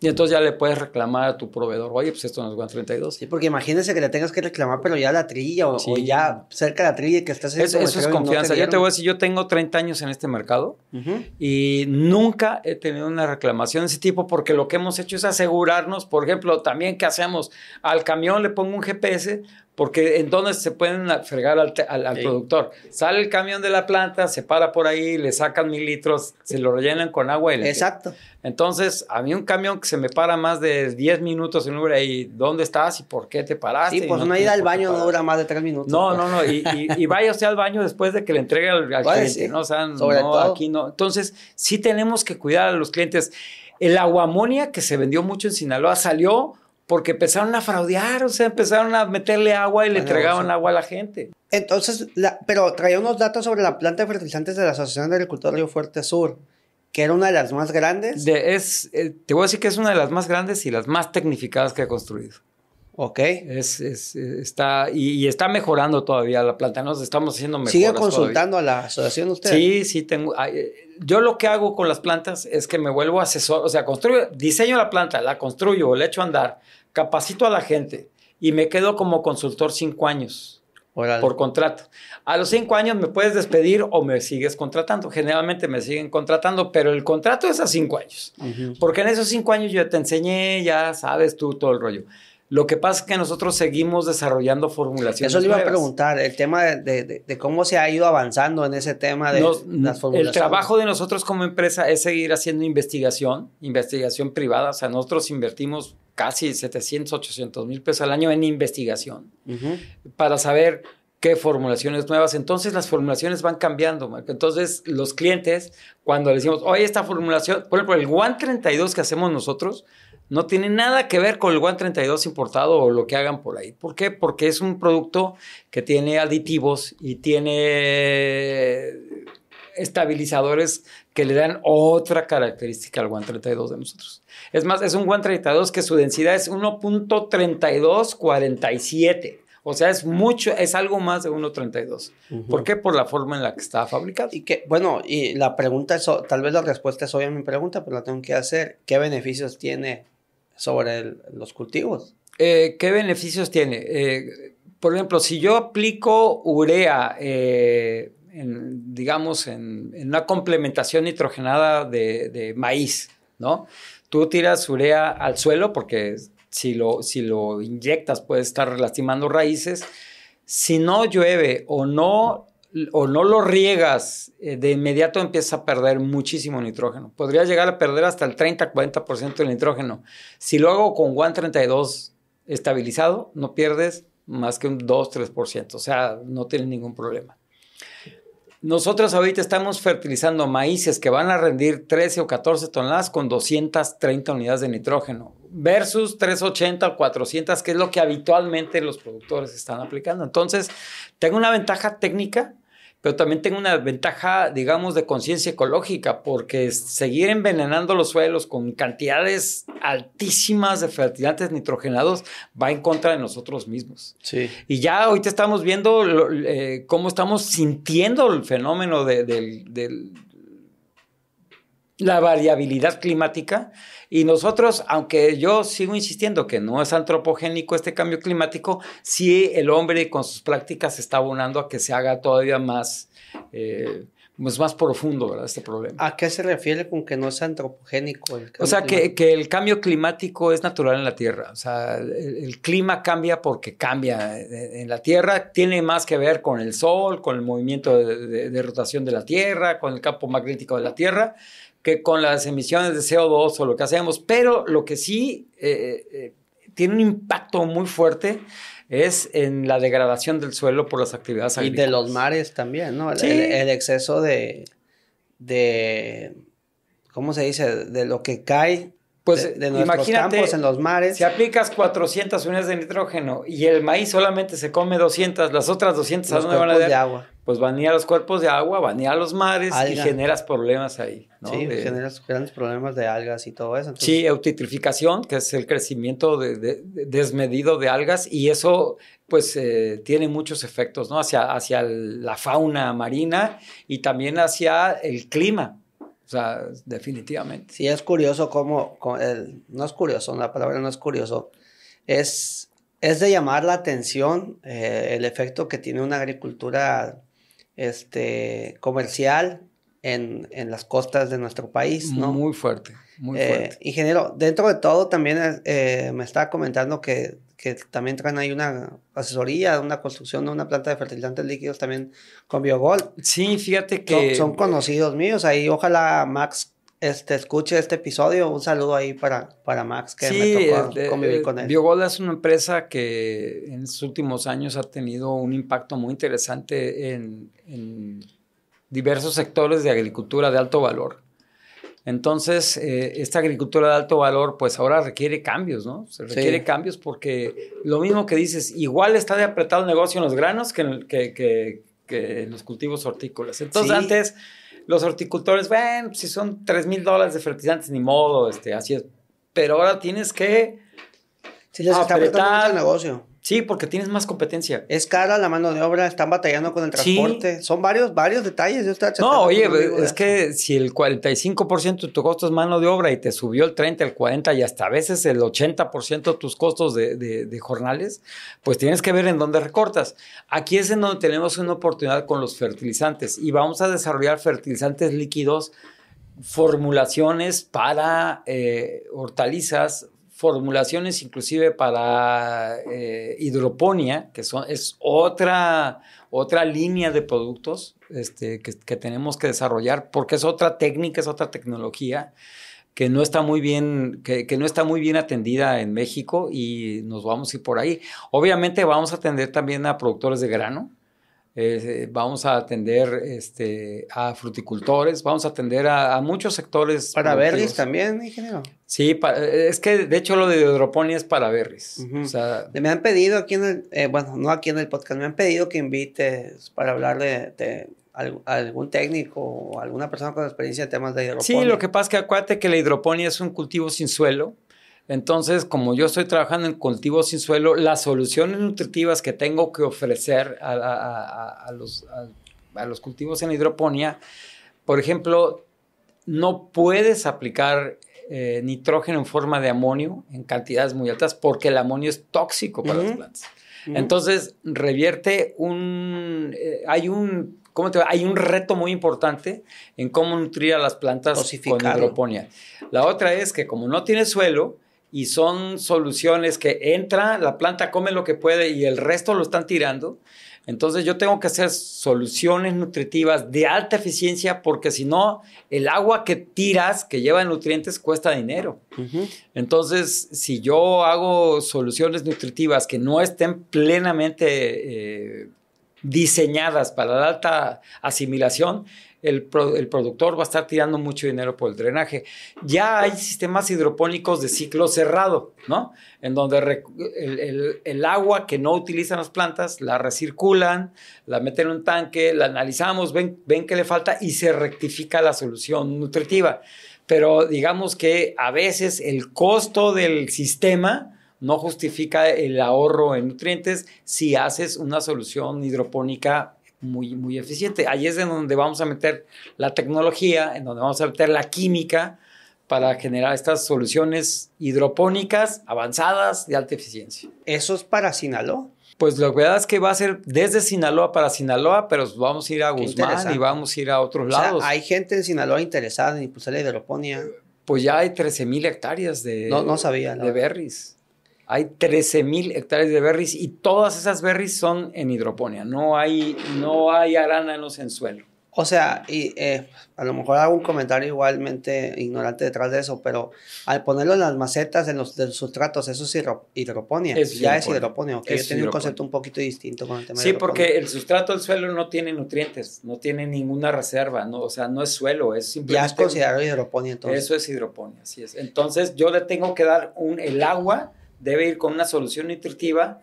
Y entonces ya le puedes reclamar a tu proveedor, oye, pues esto nos es WAN 32. Sí, porque imagínese que le tengas que reclamar, pero ya la trilla o, ya cerca de la trilla que estás en Eso, este eso es confianza. yo te voy a decir, yo tengo 30 años en este mercado y nunca he tenido una reclamación de ese tipo porque lo que hemos hecho es asegurarnos, por ejemplo, también que hacemos al camión le pongo un GPS porque entonces se pueden fregar al, productor. Sale el camión de la planta, se para por ahí, le sacan mil litros, se lo rellenan con agua. Y Exacto. Entonces, a mí un camión que se me para más de 10 minutos en lugar ahí, ¿dónde estás y por qué te paraste? Sí, pues no una al baño no dura más de 3 minutos. No, no, no, y, vaya usted al baño después de que le entregue al, pues cliente, ¿no? no, aquí no. Entonces, sí tenemos que cuidar a los clientes. El aguamonia que se vendió mucho en Sinaloa salió porque empezaron a fraudear, o sea, empezaron a meterle agua y le entregaban agua a la gente. Entonces, pero traía unos datos sobre la planta de fertilizantes de la Asociación de Agricultores Río Fuerte Sur, que era una de las más grandes. Eh, te voy a decir que es una de las más grandes y las más tecnificadas que he construido. Ok. Es, está, y, está mejorando todavía la planta. Nos estamos haciendo mejoras. ¿Sigue consultando a la asociación usted? Sí, sí, tengo. Eh, yo lo que hago con las plantas es que me vuelvo asesor. O sea, construyo, diseño la planta, la construyo, la echo a andar, capacito a la gente y me quedo como consultor cinco años por contrato. A los cinco años me puedes despedir o me sigues contratando. Generalmente me siguen contratando, pero el contrato es a cinco años. Porque en esos cinco años yo te enseñé, ya sabes tú todo el rollo. Lo que pasa es que nosotros seguimos desarrollando formulaciones. Eso le iba a preguntar, el tema de, cómo se ha ido avanzando en ese tema de las formulaciones. El trabajo de nosotros como empresa es seguir haciendo investigación, investigación privada. O sea, nosotros invertimos casi 700, 800 mil pesos al año en investigación para saber qué formulaciones nuevas. Entonces las formulaciones van cambiando, Entonces los clientes, cuando les decimos, oye, esta formulación, por ejemplo, el 32 que hacemos nosotros, no tiene nada que ver con el One 32 importado o lo que hagan por ahí. ¿Por qué? Porque es un producto que tiene aditivos y tiene estabilizadores que le dan otra característica al One 32 de nosotros. Es más, es un One 32 que su densidad es 1.3247. O sea, es mucho, es algo más de 1.32. ¿Por qué? Por la forma en la que está fabricado. Y que, bueno, y la pregunta es, tal vez la respuesta es obvia a mi pregunta, pero la tengo que hacer. ¿Qué beneficios tiene sobre los cultivos. Eh, ¿Qué beneficios tiene? Eh, por ejemplo, si yo aplico urea, eh, digamos, en, una complementación nitrogenada de, maíz, ¿no? Tú tiras urea al suelo porque si lo, si lo inyectas puede estar lastimando raíces. Si no llueve o no o no lo riegas, eh, de inmediato empieza a perder muchísimo nitrógeno. Podría llegar a perder hasta el 30-40% del nitrógeno. Si lo hago con WAN 32 estabilizado, no pierdes más que un 2-3%, o sea, no tienes ningún problema. Nosotros ahorita estamos fertilizando maíces que van a rendir 13 o 14 toneladas con 230 unidades de nitrógeno versus 380 o 400, que es lo que habitualmente los productores están aplicando. Entonces, tengo una ventaja técnica pero también tengo una ventaja, digamos, de conciencia ecológica, porque seguir envenenando los suelos con cantidades altísimas de fertilizantes nitrogenados va en contra de nosotros mismos. Sí. Y ya ahorita estamos viendo eh, cómo estamos sintiendo el fenómeno del la variabilidad climática y nosotros, aunque yo sigo insistiendo que no es antropogénico este cambio climático, sí el hombre con sus prácticas está abonando a que se haga todavía más eh, es pues, más profundo, ¿verdad? Este problema. ¿A qué se refiere con que no es antropogénico? El o sea, que, que, el cambio climático es natural en la Tierra. O sea, el, clima cambia porque cambia eh, en la Tierra. Tiene más que ver con el Sol, con el movimiento de, rotación de la Tierra, con el campo magnético de la Tierra, que con las emisiones de CO2 o lo que hacemos. Pero lo que sí eh, eh, tiene un impacto muy fuerte es en la degradación del suelo por las actividades agrícolas. Y de los mares también, ¿no? El, exceso de, de, ¿cómo se dice? De lo que cae pues de, en los mares. Si aplicas 400 unidades de nitrógeno y el maíz solamente se come 200, las otras 200 ¿a dónde van a cuerpos de agua. Pues van a ir a los cuerpos de agua, van a ir a los mares y generas problemas ahí. Sí, generas grandes problemas de algas y todo eso. Sí, eutitrificación, que es el crecimiento desmedido de algas y eso pues eh, tiene muchos efectos, ¿no? Hacia, hacia la fauna marina y también hacia el clima o sea, definitivamente. Sí, es curioso cómo, no es curioso, la palabra no es curioso, es, es de llamar la atención eh, el efecto que tiene una agricultura este, comercial en, las costas de nuestro país, ¿no? Muy fuerte, muy eh, fuerte. ingeniero, dentro de todo también eh, me estaba comentando que que también traen ahí una asesoría, una construcción de una planta de fertilizantes líquidos también con Biogol. Sí, fíjate que... Son, conocidos míos, ahí ojalá Max este, escuche este episodio. Un saludo ahí para, para Max, que me tocó eh, convivir eh, con él. Biogol es una empresa que en sus últimos años ha tenido un impacto muy interesante en, en diversos sectores de agricultura de alto valor. Entonces, eh, esta agricultura de alto valor, pues ahora requiere cambios, ¿no? Se requiere cambios porque lo mismo que dices, igual está de apretado el negocio en los granos que en, los cultivos hortícolas. Entonces, antes los horticultores, bueno, si son 3 mil dólares de fertilizantes, ni modo, este, así es. Pero ahora tienes que... Sí, está el negocio. Sí, porque tienes más competencia. Es cara la mano de obra, están batallando con el transporte. Son varios, varios detalles. no, oye, es que si el 45% de tu costo es mano de obra y te subió el 30, el 40 y hasta a veces el 80% de tus costos de, jornales, pues tienes que ver en dónde recortas. Aquí es en donde tenemos una oportunidad con los fertilizantes y vamos a desarrollar fertilizantes líquidos formulaciones para eh, hortalizas, formulaciones inclusive para eh, hidroponía, que son, es otra, otra línea de productos este, que, tenemos que desarrollar, porque es otra técnica, es otra tecnología que no está muy bien, que, no está muy bien atendida en México y nos vamos a ir por ahí. Obviamente vamos a atender también a productores de grano, eh, vamos a atender este, a fruticultores, vamos a atender a, muchos sectores. Para verdes también, ingeniero. Sí, eh, es que de hecho lo de hidroponía es para berries. me han pedido aquí en el, eh, bueno, no aquí en el podcast, me han pedido que invites para hablar de, algún técnico o alguna persona con experiencia en temas de hidroponía. Sí, lo que pasa es que acuérdate que la hidroponía es un cultivo sin suelo. Entonces, como yo estoy trabajando en cultivos sin suelo, las soluciones nutritivas que tengo que ofrecer a, los, los cultivos en hidroponía, por ejemplo, no puedes aplicar eh, nitrógeno en forma de amonio en cantidades muy altas porque el amonio es tóxico para las plantas. Entonces, revierte un... Eh, hay un... ¿cómo te hay un reto muy importante en cómo nutrir a las plantas con hidroponía. La otra es que como no tiene suelo, y son soluciones que entra, la planta come lo que puede y el resto lo están tirando, entonces yo tengo que hacer soluciones nutritivas de alta eficiencia porque si no, el agua que tiras, que lleva nutrientes, cuesta dinero. Entonces, si yo hago soluciones nutritivas que no estén plenamente eh, diseñadas para la alta asimilación, el, productor va a estar tirando mucho dinero por el drenaje. Ya hay sistemas hidropónicos de ciclo cerrado, ¿no? En donde el, agua que no utilizan las plantas la recirculan, la meten en un tanque, la analizamos, ven, ven que le falta y se rectifica la solución nutritiva. Pero digamos que a veces el costo del sistema no justifica el ahorro en nutrientes si haces una solución hidropónica muy, muy eficiente. Ahí es en donde vamos a meter la tecnología, en donde vamos a meter la química para generar estas soluciones hidropónicas avanzadas de alta eficiencia. ¿Eso es para Sinaloa? Pues la verdad es que va a ser desde Sinaloa para Sinaloa, pero vamos a ir a Guzmán y vamos a ir a otros o Hay gente en Sinaloa interesada en impulsar la hidroponía. Pues ya hay 13.000 mil hectáreas de, no de berries hay 13.000 hectáreas de berries y todas esas berries son en hidroponía, no hay, no hay aránanos en suelo. O sea, y eh, a lo mejor hago un comentario igualmente ignorante detrás de eso, pero al ponerlo en las macetas, en los, sustratos, eso es hidroponía. ya es hidroponía, Que Yo tenía un concepto un poquito distinto con el tema Sí, porque el sustrato del suelo no tiene nutrientes, no tiene ninguna reserva, no, o sea, no es suelo, es simplemente... Ya es considerado hidroponía entonces. Eso es hidroponía, así es. Entonces yo le tengo que dar un, el agua debe ir con una solución nutritiva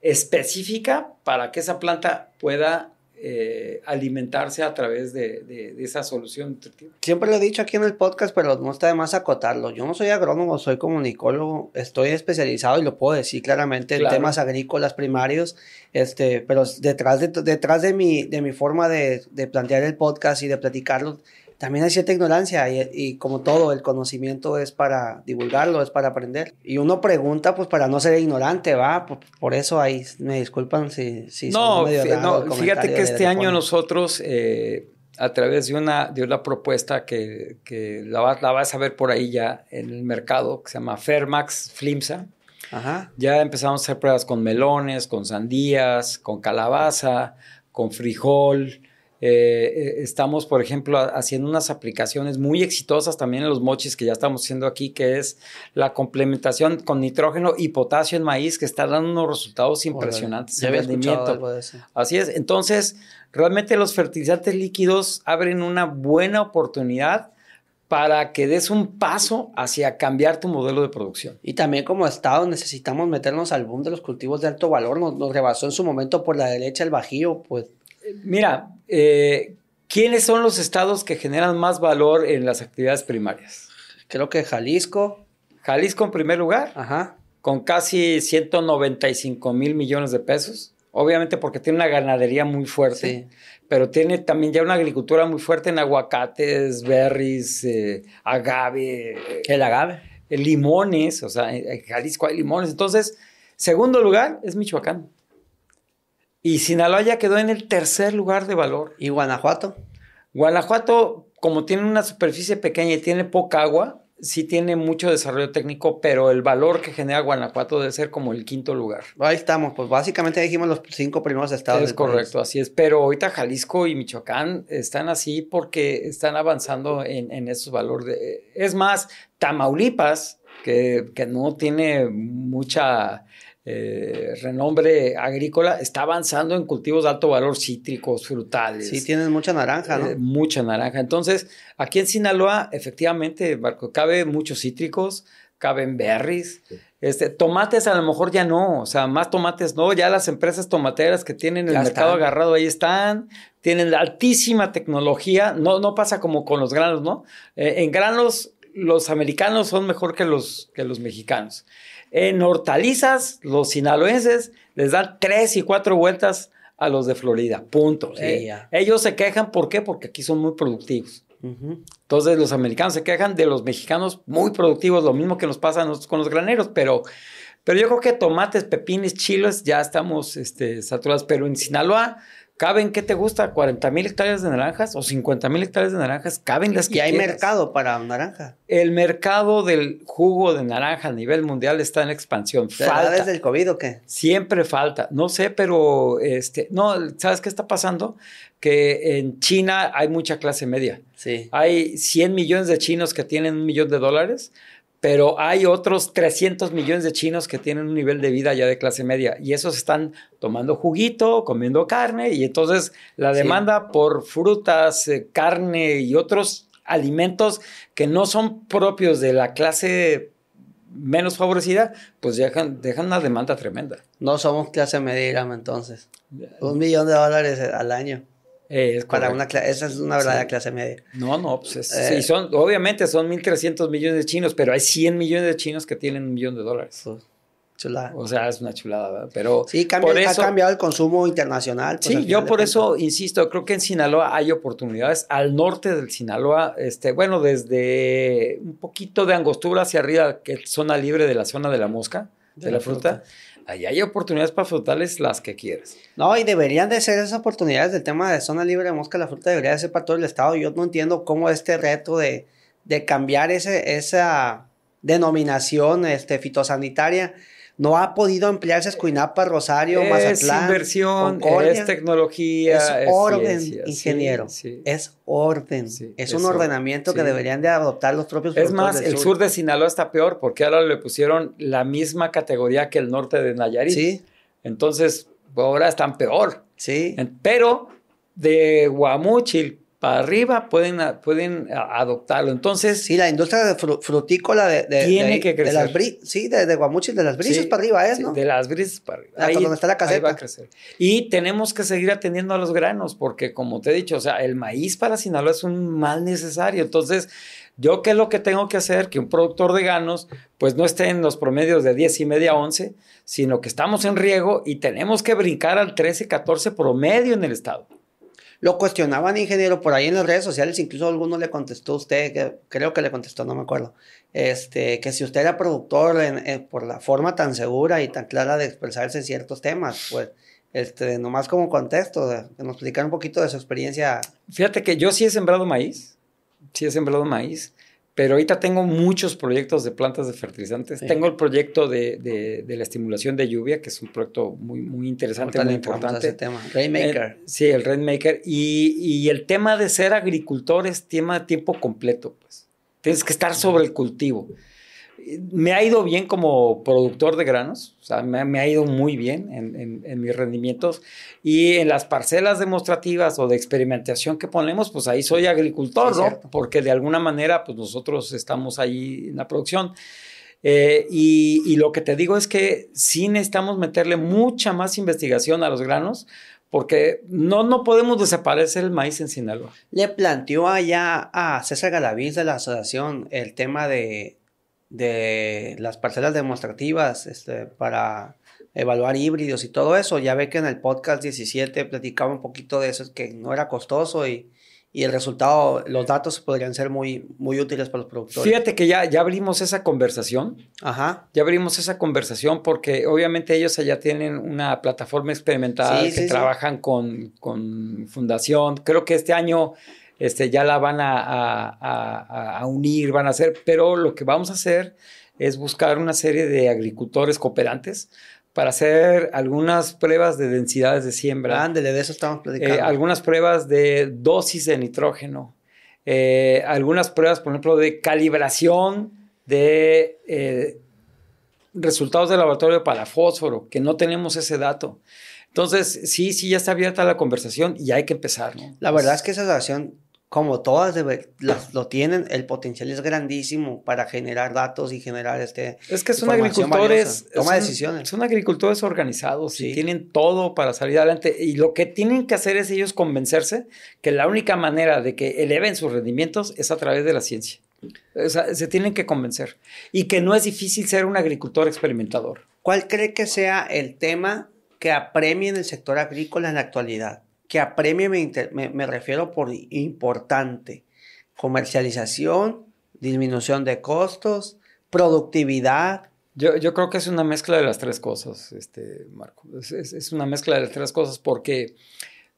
específica para que esa planta pueda eh, alimentarse a través de, esa solución nutritiva. Siempre lo he dicho aquí en el podcast, pero no está de más acotarlo. Yo no soy agrónomo, soy comunicólogo, estoy especializado y lo puedo decir claramente en temas agrícolas primarios, este, pero detrás de, detrás de, mi, de mi forma de plantear el podcast y de platicarlo, también hay cierta ignorancia y, como todo, el conocimiento es para divulgarlo, es para aprender. Y uno pregunta pues para no ser ignorante, ¿va? Por, eso ahí me disculpan si... si no, medio no fíjate que este año nosotros, eh, a través de una, de propuesta que, que la, vas a ver por ahí ya en el mercado, que se llama Fermax Flimsa, ya empezamos a hacer pruebas con melones, con sandías, con calabaza, con frijol eh, eh, estamos, por ejemplo, haciendo unas aplicaciones muy exitosas también en los mochis que ya estamos haciendo aquí, que es la complementación con nitrógeno y potasio en maíz, que está dando unos resultados impresionantes de rendimiento. Así es. Entonces, realmente los fertilizantes líquidos abren una buena oportunidad para que des un paso hacia cambiar tu modelo de producción. Y también como Estado necesitamos meternos al boom de los cultivos de alto valor. Nos, rebasó en su momento por la derecha el bajío, pues Mira, eh, ¿quiénes son los estados que generan más valor en las actividades primarias? Creo que Jalisco. Jalisco en primer lugar. Con casi 195 mil millones de pesos. Obviamente porque tiene una ganadería muy fuerte, pero tiene también ya una agricultura muy fuerte en aguacates, berries, eh, agave. Eh, El agave. limones, o sea, en Jalisco hay limones. Entonces, segundo lugar es Michoacán. Y Sinaloa ya quedó en el tercer lugar de valor. ¿Y Guanajuato? Guanajuato, como tiene una superficie pequeña y tiene poca agua, sí tiene mucho desarrollo técnico, pero el valor que genera Guanajuato debe ser como el quinto lugar. Ahí estamos, pues básicamente dijimos los cinco primeros estados. Es correcto, así es, pero ahorita Jalisco y Michoacán están así porque están avanzando en, esos valores. Es más, Tamaulipas, que, que no tiene mucha eh, renombre agrícola, está avanzando en cultivos de alto valor cítricos, frutales. Sí, tienen mucha naranja, ¿no? Eh, mucha naranja. Entonces, aquí en Sinaloa, efectivamente, barco, cabe muchos cítricos, caben berries. Este, tomates a lo mejor ya no, o sea, más tomates no, ya las empresas tomateras que tienen el mercado agarrado ahí están, tienen altísima tecnología, no, no pasa como con los granos, ¿no? Eh, en granos los americanos son mejor que los, que los mexicanos. En hortalizas, los sinaloenses les dan tres y cuatro vueltas a los de Florida, punto. Eh, ellos se quejan, ¿por qué? Porque aquí son muy productivos. Entonces los americanos se quejan de los mexicanos muy productivos, lo mismo que nos pasa nosotros con los graneros, pero, pero yo creo que tomates, pepines, chiles, ya estamos este, saturados, pero en Sinaloa ¿Caben qué te gusta? ¿40 mil hectáreas de naranjas o 50 mil hectáreas de naranjas? ¿Caben las que Y hay mercado para naranja. El mercado del jugo de naranja a nivel mundial está en expansión. ¿Falta? desde el COVID o qué? Siempre falta. No sé, pero este, no, ¿sabes qué está pasando? Que en China hay mucha clase media. Sí. Hay 100 millones de chinos que tienen un millón de dólares pero hay otros 300 millones de chinos que tienen un nivel de vida ya de clase media y esos están tomando juguito, comiendo carne y entonces la demanda por frutas, eh, carne y otros alimentos que no son propios de la clase menos favorecida, pues dejan, dejan una demanda tremenda. No somos clase media, entonces. Un millón de dólares al año. Eh, para una esa es una verdadera clase media. No, no, pues eh. son, obviamente son 1.300 millones de chinos, pero hay 100 millones de chinos que tienen un millón de dólares. Pues, chulada. O sea, es una chulada, ¿verdad? Pero sí, ha cambiado el consumo internacional. Pues, sí, yo por eso insisto, creo que en Sinaloa hay oportunidades. Al norte del Sinaloa, este, bueno, desde un poquito de angostura hacia arriba, que es zona libre de la zona de la mosca, de, la, fruta allá hay oportunidades para frutales las que quieras. No, y deberían de ser esas oportunidades del tema de zona libre de mosca, la fruta debería ser para todo el estado. Yo no entiendo cómo este reto de, cambiar ese, esa denominación este, fitosanitaria no ha podido ampliarse Escuinapa, Rosario, es Mazatlán. Es inversión, es tecnología. Es orden, ingeniero. Es orden. es, un ordenamiento que deberían de adoptar los propios Es más, el sur. de Sinaloa está peor porque ahora le pusieron la misma categoría que el norte de Nayarit. Sí. Entonces, ahora están peor. Sí. Pero de Guamúchil para arriba pueden, pueden adoptarlo. Entonces. Sí, la industria frutícola de, crecer. De las bris, sí, de, de las brisas para arriba es, ¿no? De las brisas para arriba. ahí, va a crecer. Y tenemos que seguir atendiendo a los granos, porque como te he dicho, o sea, el maíz para Sinaloa es un mal necesario. Entonces, yo qué es lo que tengo que hacer, que un productor de ganos pues no esté en los promedios de 10 y media a 11, sino que estamos en riego y tenemos que brincar al 13, 14 promedio en el estado. Lo cuestionaban, ingeniero, por ahí en las redes sociales, incluso alguno le contestó a usted, que, creo que le contestó, no me acuerdo, este, que si usted era productor por la forma tan segura y tan clara de expresarse en ciertos temas, pues, este, nomás como contexto, que nos explicar un poquito de su experiencia. Fíjate que yo sí he sembrado maíz, sí he sembrado maíz, pero ahorita tengo muchos proyectos de plantas de fertilizantes. Tengo el proyecto de, de, la estimulación de lluvia, que es un proyecto muy, muy interesante, muy importante. tema. Rainmaker. Eh, sí, el Rainmaker. Y, y el tema de ser agricultor es tema de tiempo completo, pues. Tienes que estar sobre el cultivo me ha ido bien como productor de granos, o sea, me, ha ido muy bien en, mis rendimientos y en las parcelas demostrativas o de experimentación que ponemos, pues ahí soy agricultor, ¿no? Porque de alguna manera, pues nosotros estamos ahí en la producción. Eh, y, lo que te digo es que sí necesitamos meterle mucha más investigación a los granos porque no, no podemos desaparecer el maíz en Sinaloa. Le planteó allá a César Galaviz de la asociación el tema de, de las parcelas demostrativas este, para evaluar híbridos y todo eso. Ya ve que en el podcast 17 platicaba un poquito de eso, que no era costoso y, y el resultado, los datos podrían ser muy, muy útiles para los productores. Fíjate que ya, ya abrimos esa conversación. Ajá. Ya abrimos esa conversación porque obviamente ellos allá tienen una plataforma experimentada que trabajan Con, con fundación. Creo que este año este, ya la van a, unir, van a hacer, pero lo que vamos a hacer es buscar una serie de agricultores cooperantes para hacer algunas pruebas de densidades de siembra. Ándele, de eso estamos eh, platicando. algunas pruebas de dosis de nitrógeno, eh, algunas pruebas, por ejemplo, de calibración de eh, resultados de laboratorio para fósforo, que no tenemos ese dato. Entonces, sí, sí, ya está abierta la conversación y hay que empezar. La verdad es que esa relación como todas lo tienen, el potencial es grandísimo para generar datos y generar este. Es que son agricultores. Toma decisiones. Son agricultores organizados sí. y tienen todo para salir adelante. Y lo que tienen que hacer es ellos convencerse que la única manera de que eleven sus rendimientos es a través de la ciencia. O sea, se tienen que convencer. Y que no es difícil ser un agricultor experimentador. ¿Cuál cree que sea el tema que apremia en el sector agrícola en la actualidad? que apremie me, me, refiero por importante. Comercialización, disminución de costos, productividad, yo, creo que es una mezcla de las tres cosas, este, Marco. Es, una mezcla de las tres cosas porque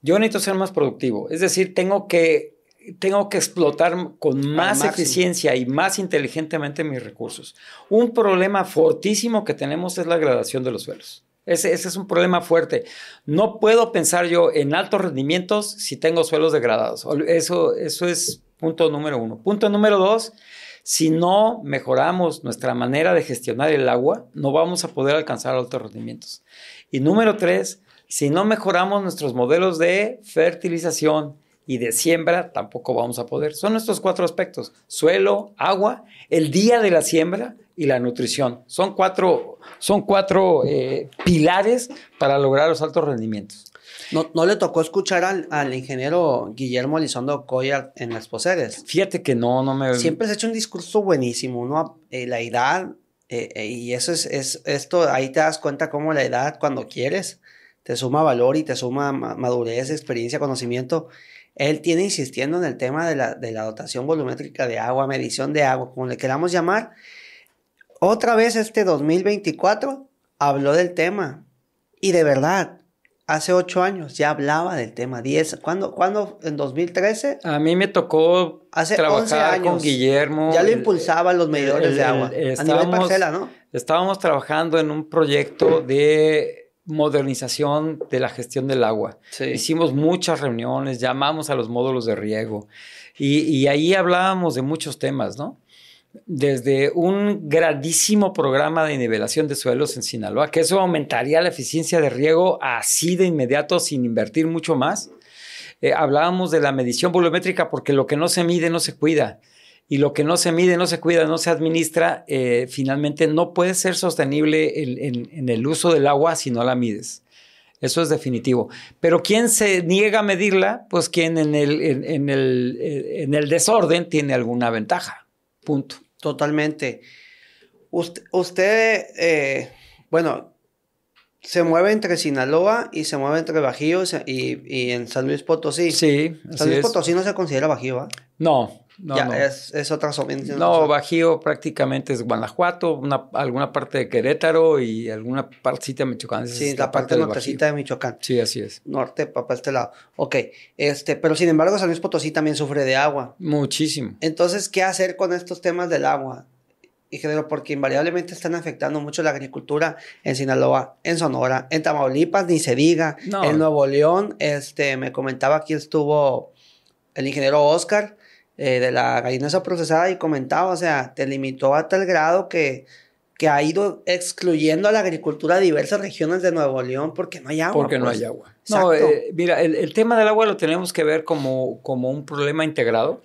yo necesito ser más productivo. Es decir, tengo que, tengo que explotar con más eficiencia y más inteligentemente mis recursos. Un problema fortísimo que tenemos es la gradación de los suelos. Ese, es un problema fuerte. No puedo pensar yo en altos rendimientos si tengo suelos degradados. Eso, eso es punto número uno. Punto número dos, si no mejoramos nuestra manera de gestionar el agua, no vamos a poder alcanzar altos rendimientos. Y número tres, si no mejoramos nuestros modelos de fertilización, y de siembra tampoco vamos a poder. Son estos cuatro aspectos, suelo, agua, el día de la siembra y la nutrición. Son cuatro, son cuatro eh, pilares para lograr los altos rendimientos. No, no le tocó escuchar al, al ingeniero Guillermo Elizondo Collar en las poseres. Fíjate que no, no me... Siempre se ha hecho un discurso buenísimo, ¿no? Eh, la edad, eh, y eso es, es, esto, ahí te das cuenta cómo la edad cuando quieres te suma valor y te suma madurez, experiencia, conocimiento él tiene insistiendo en el tema de la, dotación volumétrica de agua, medición de agua, como le queramos llamar. Otra vez este 2024 habló del tema. Y de verdad, hace ocho años ya hablaba del tema. 10, ¿cuándo, ¿cuándo? ¿En 2013? A mí me tocó hace trabajar años, con Guillermo. Ya le impulsaban impulsaba los medidores de agua. a nivel parcela, ¿no? Estábamos trabajando en un proyecto de modernización de la gestión del agua. Hicimos muchas reuniones, llamamos a los módulos de riego y, ahí hablábamos de muchos temas, ¿no? Desde un grandísimo programa de nivelación de suelos en Sinaloa, que eso aumentaría la eficiencia de riego así de inmediato sin invertir mucho más. Eh, hablábamos de la medición volumétrica porque lo que no se mide no se cuida y lo que no se mide, no se cuida, no se administra, eh, finalmente no puede ser sostenible en, el uso del agua si no la mides. Eso es definitivo. Pero quien se niega a medirla, pues quien en el, eh, desorden tiene alguna ventaja. Punto. Totalmente. Usted, eh, bueno, se mueve entre Sinaloa y se mueve entre Bajío y, en San Luis Potosí. Sí. San Luis Potosí no se considera Bajío, No, no, ya, Es, otra No, Bajío prácticamente es Guanajuato, una, alguna parte de Querétaro y alguna partecita de Michoacán. sí, la, parte, nortecita de Michoacán. Sí, así es. Norte, papá este lado. Ok, este, pero sin embargo San Luis Potosí también sufre de agua. Muchísimo. Entonces, ¿qué hacer con estos temas del agua? Ingeniero, porque invariablemente están afectando mucho la agricultura en Sinaloa, en Sonora, en Tamaulipas, ni se diga, en Nuevo León, este, me comentaba aquí estuvo el ingeniero Oscar, eh, de la gallina procesada y comentaba, o sea, te limitó a tal grado que, que ha ido excluyendo a la agricultura de diversas regiones de Nuevo León porque no hay agua. Porque no pues. hay agua. No, eh, mira, el, el, tema del agua lo tenemos que ver como, como un problema integrado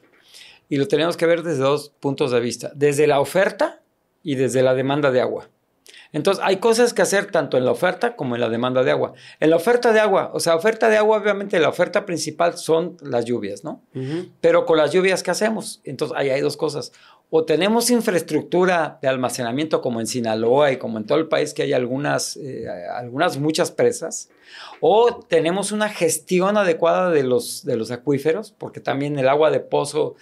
y lo tenemos que ver desde dos puntos de vista, desde la oferta y desde la demanda de agua. Entonces, hay cosas que hacer tanto en la oferta como en la demanda de agua. En la oferta de agua, o sea, oferta de agua, obviamente la oferta principal son las lluvias, ¿no? Pero con las lluvias, ¿qué hacemos? Entonces, ahí hay dos cosas. O tenemos infraestructura de almacenamiento como en Sinaloa y como en todo el país que hay algunas, eh, algunas muchas presas, o tenemos una gestión adecuada de los, de los acuíferos, porque también el agua de pozo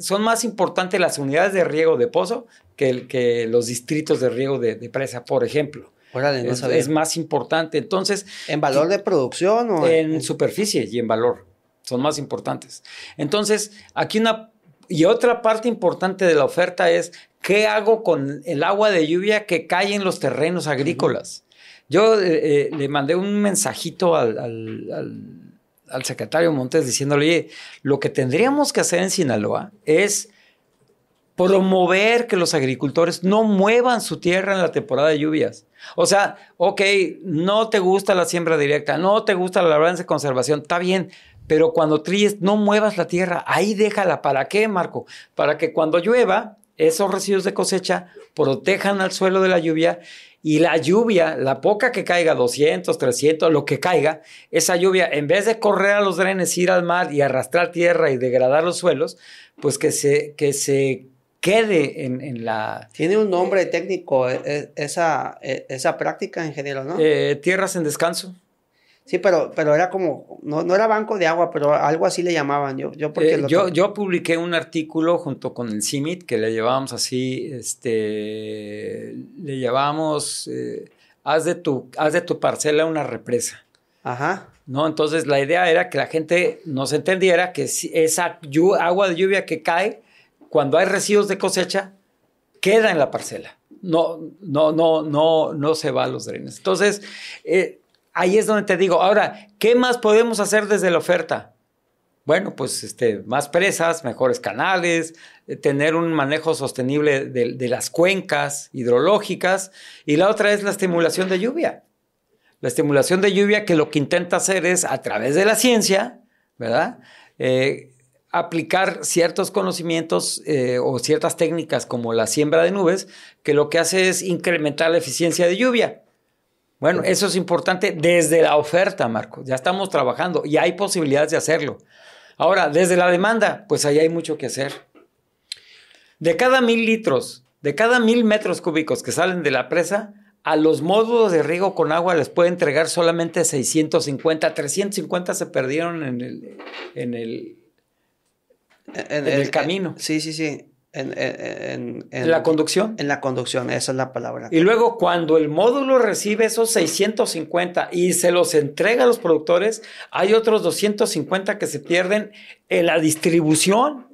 son más importantes las unidades de riego de pozo que, el, que los distritos de riego de, presa, por ejemplo. es, más importante. Entonces. ¿En valor de producción o.? En, superficie y en valor. Son más importantes. Entonces, aquí una. Y otra parte importante de la oferta es: ¿qué hago con el agua de lluvia que cae en los terrenos agrícolas? Yo eh, eh, le mandé un mensajito al al secretario Montes diciéndole, oye, lo que tendríamos que hacer en Sinaloa es promover que los agricultores no muevan su tierra en la temporada de lluvias. O sea, ok, no te gusta la siembra directa, no te gusta la labranza de conservación, está bien, pero cuando tríes, no muevas la tierra, ahí déjala. ¿Para qué, Marco? Para que cuando llueva, esos residuos de cosecha protejan al suelo de la lluvia y la lluvia, la poca que caiga, 200, 300, lo que caiga, esa lluvia, en vez de correr a los drenes, ir al mar y arrastrar tierra y degradar los suelos, pues que se, que se quede en, la... Tiene un nombre técnico eh, eh, esa, eh, esa práctica en general, ¿no? tierras en descanso. Sí, pero, pero era como, no, era banco de agua, pero algo así le llamaban. Yo, yo, porque eh, yo, yo, publiqué un artículo junto con el CIMIT que le llevábamos así, este, le llevábamos, eh, haz, de tu, haz de tu parcela una represa. Ajá. ¿No? Entonces la idea era que la gente nos entendiera que esa agua de lluvia que cae, cuando hay residuos de cosecha, queda en la parcela. No, no, no, no, no se va a los drenes. Entonces, eh, Ahí es donde te digo, ahora, ¿qué más podemos hacer desde la oferta? Bueno, pues este, más presas, mejores canales, eh, tener un manejo sostenible de, las cuencas hidrológicas y la otra es la estimulación de lluvia. La estimulación de lluvia que lo que intenta hacer es a través de la ciencia, ¿verdad? Eh, aplicar ciertos conocimientos eh, o ciertas técnicas como la siembra de nubes, que lo que hace es incrementar la eficiencia de lluvia. Bueno, eso es importante desde la oferta, Marco. Ya estamos trabajando y hay posibilidades de hacerlo. Ahora, desde la demanda, pues ahí hay mucho que hacer. De cada mil litros, de cada mil metros cúbicos que salen de la presa, a los módulos de riego con agua les puede entregar solamente 650. 350 se perdieron en el, en en, el camino. Sí, sí, sí. En, la conducción. En la conducción, esa es la palabra. Y luego cuando el módulo recibe esos 650 y se los entrega a los productores, hay otros 250 que se pierden en la distribución.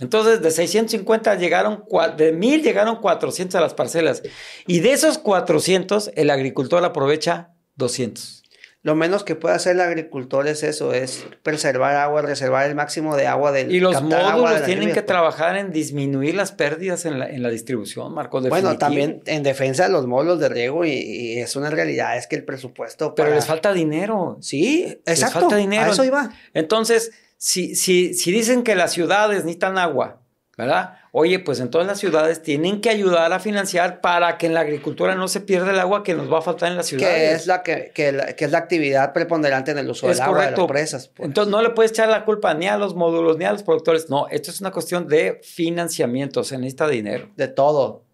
Entonces de 650 llegaron, de 1000 llegaron 400 a las parcelas. Y de esos 400, el agricultor aprovecha 200 lo menos que puede hacer el agricultor es eso, es preservar agua, reservar el máximo de agua del Y los módulos tienen que trabajar en disminuir las pérdidas en la, distribución, Marco, Bueno, también en defensa de los módulos de riego y, es una realidad, es que el presupuesto... Pero les falta dinero. Sí, exacto. Les falta dinero. eso iba. Entonces, si, si dicen que las ciudades necesitan agua, ¿verdad? oye, pues en todas las ciudades tienen que ayudar a financiar para que en la agricultura no se pierda el agua que nos va a faltar en las ciudades. es la, que, que, es la actividad preponderante en el uso de las empresas. Pues. Entonces no le puedes echar la culpa ni a los módulos ni a los productores. No, esto es una cuestión de financiamiento, se necesita dinero. De todo,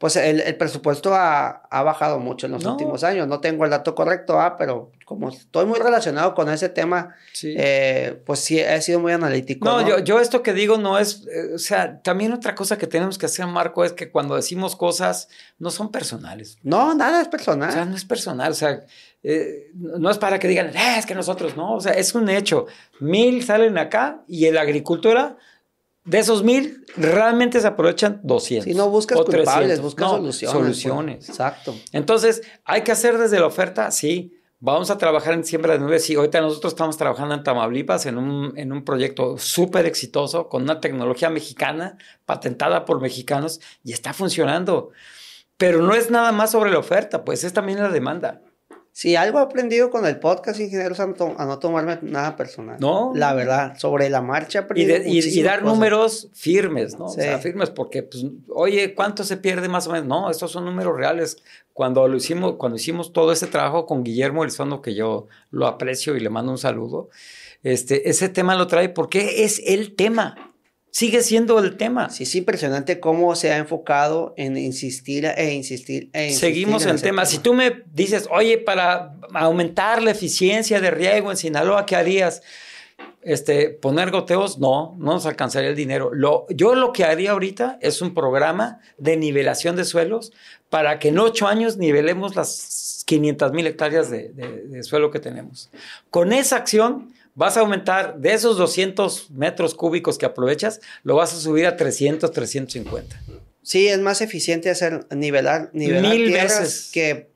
pues el, presupuesto ha, ha, bajado mucho en los últimos años. No tengo el dato correcto, ah, pero como estoy muy relacionado con ese tema, eh, pues sí, he sido muy analítico. No, Yo, yo, esto que digo no es, eh, o sea, también otra cosa que tenemos que hacer, Marco, es que cuando decimos cosas no son personales. No, nada es personal. O sea, no es personal, o sea, eh, no es para que digan, es que nosotros no, o sea, es un hecho. Mil salen acá y el la agricultura de esos mil, realmente se aprovechan 200. Si no buscas o culpables, buscas soluciones. exacto. Entonces, ¿hay que hacer desde la oferta? Sí. Vamos a trabajar en Siembra de Nubes. Sí, ahorita nosotros estamos trabajando en Tamaulipas en un, en un proyecto súper exitoso con una tecnología mexicana, patentada por mexicanos, y está funcionando. Pero no es nada más sobre la oferta, pues es también la demanda. Si algo he aprendido con el podcast, ingeniero Santo, a no tomarme nada personal. No. La verdad, sobre la marcha. Y, dar números firmes, ¿no? Sí. O sea, firmes, porque, pues, oye, ¿cuánto se pierde más o menos? No, estos son números reales. Cuando, lo hicimos, cuando hicimos todo ese trabajo con Guillermo Elizondo, que yo lo aprecio y le mando un saludo, este, ese tema lo trae porque es el tema sigue siendo el tema. Sí, es impresionante cómo se ha enfocado en insistir e insistir e Seguimos en, el tema. Si tú me dices, oye, para aumentar la eficiencia de riego en Sinaloa, ¿qué harías? Este, poner goteos, no, no nos alcanzaría el dinero. Lo, yo lo que haría ahorita es un programa de nivelación de suelos para que en ocho años nivelemos las 500 mil hectáreas de, de suelo que tenemos. Con esa acción vas a aumentar de esos 200 metros cúbicos que aprovechas, lo vas a subir a 300, 350. Sí, es más eficiente hacer nivelar, nivelar tierras que,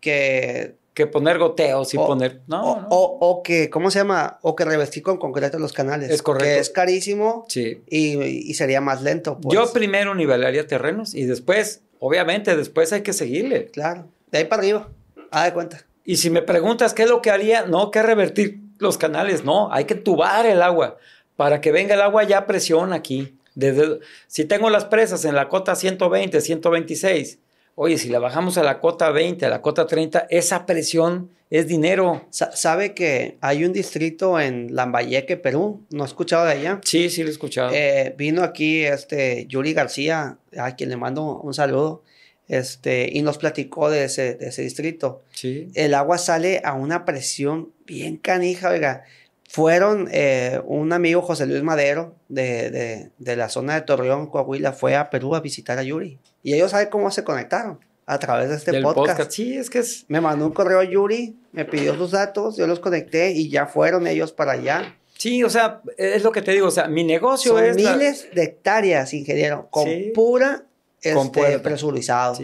que poner goteos y poner. No o, que, ¿cómo se llama? O que revestir con concreto los canales. Es correcto. es carísimo. Sí. Y, sería más lento. Pues. Yo primero nivelaría terrenos y después, obviamente, después hay que seguirle. Claro. De ahí para arriba. a de cuenta. Y si me preguntas qué es lo que haría, no, que revertir los canales, no, hay que tubar el agua para que venga el agua ya presión aquí. Desde, si tengo las presas en la cota 120, 126, oye, si la bajamos a la cota 20, a la cota 30, esa presión es dinero. ¿Sabe que hay un distrito en Lambayeque, Perú? ¿No ha escuchado de allá? Sí, sí, lo he escuchado. Eh, vino aquí este Yuri García, a quien le mando un saludo. Este, y nos platicó de ese, de ese distrito. Sí. El agua sale a una presión bien canija, oiga. Fueron eh, un amigo José Luis Madero de, de, de, la zona de Torreón, Coahuila, fue a Perú a visitar a Yuri. Y ellos saben cómo se conectaron a través de este podcast. Sí, es que Me mandó un correo a Yuri, me pidió sus datos, yo los conecté y ya fueron ellos para allá. Sí, o sea, es lo que te digo, o sea, mi negocio Son es... Miles de hectáreas, ingeniero, con pura este, presurizado.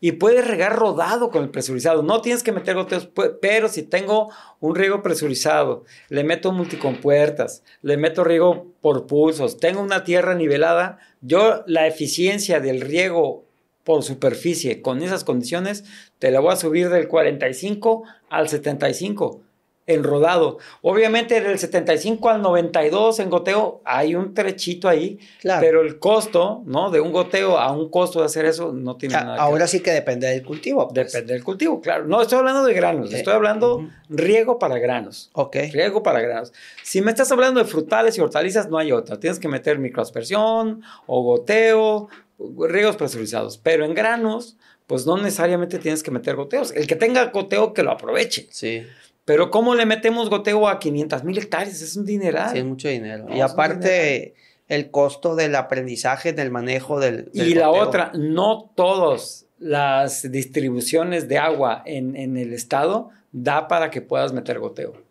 Y puedes regar rodado con el presurizado. No tienes que meter goteos, pero si tengo un riego presurizado, le meto multicompuertas, le meto riego por pulsos, tengo una tierra nivelada, yo la eficiencia del riego por superficie con esas condiciones, te la voy a subir del 45 al 75 en rodado. Obviamente del 75 al 92 en goteo hay un trechito ahí, pero el costo, ¿no? De un goteo a un costo de hacer eso no tiene ah, nada. Ahora sí que depende del cultivo. Pues. Depende del cultivo, claro. No estoy hablando de granos, eh, estoy hablando riego para granos. Ok. Riego para granos. Si me estás hablando de frutales y hortalizas, no hay otra. Tienes que meter microaspersión o goteo, riegos presurizados. Pero en granos, pues no necesariamente tienes que meter goteos. El que tenga goteo, que lo aproveche. Sí. Pero ¿cómo le metemos goteo a 500 mil hectáreas? Es un dineral. Sí, es mucho dinero. y aparte el costo del aprendizaje, del manejo del... y la otra, no todas las distribuciones de agua en, el estado da para que puedas meter goteo. creo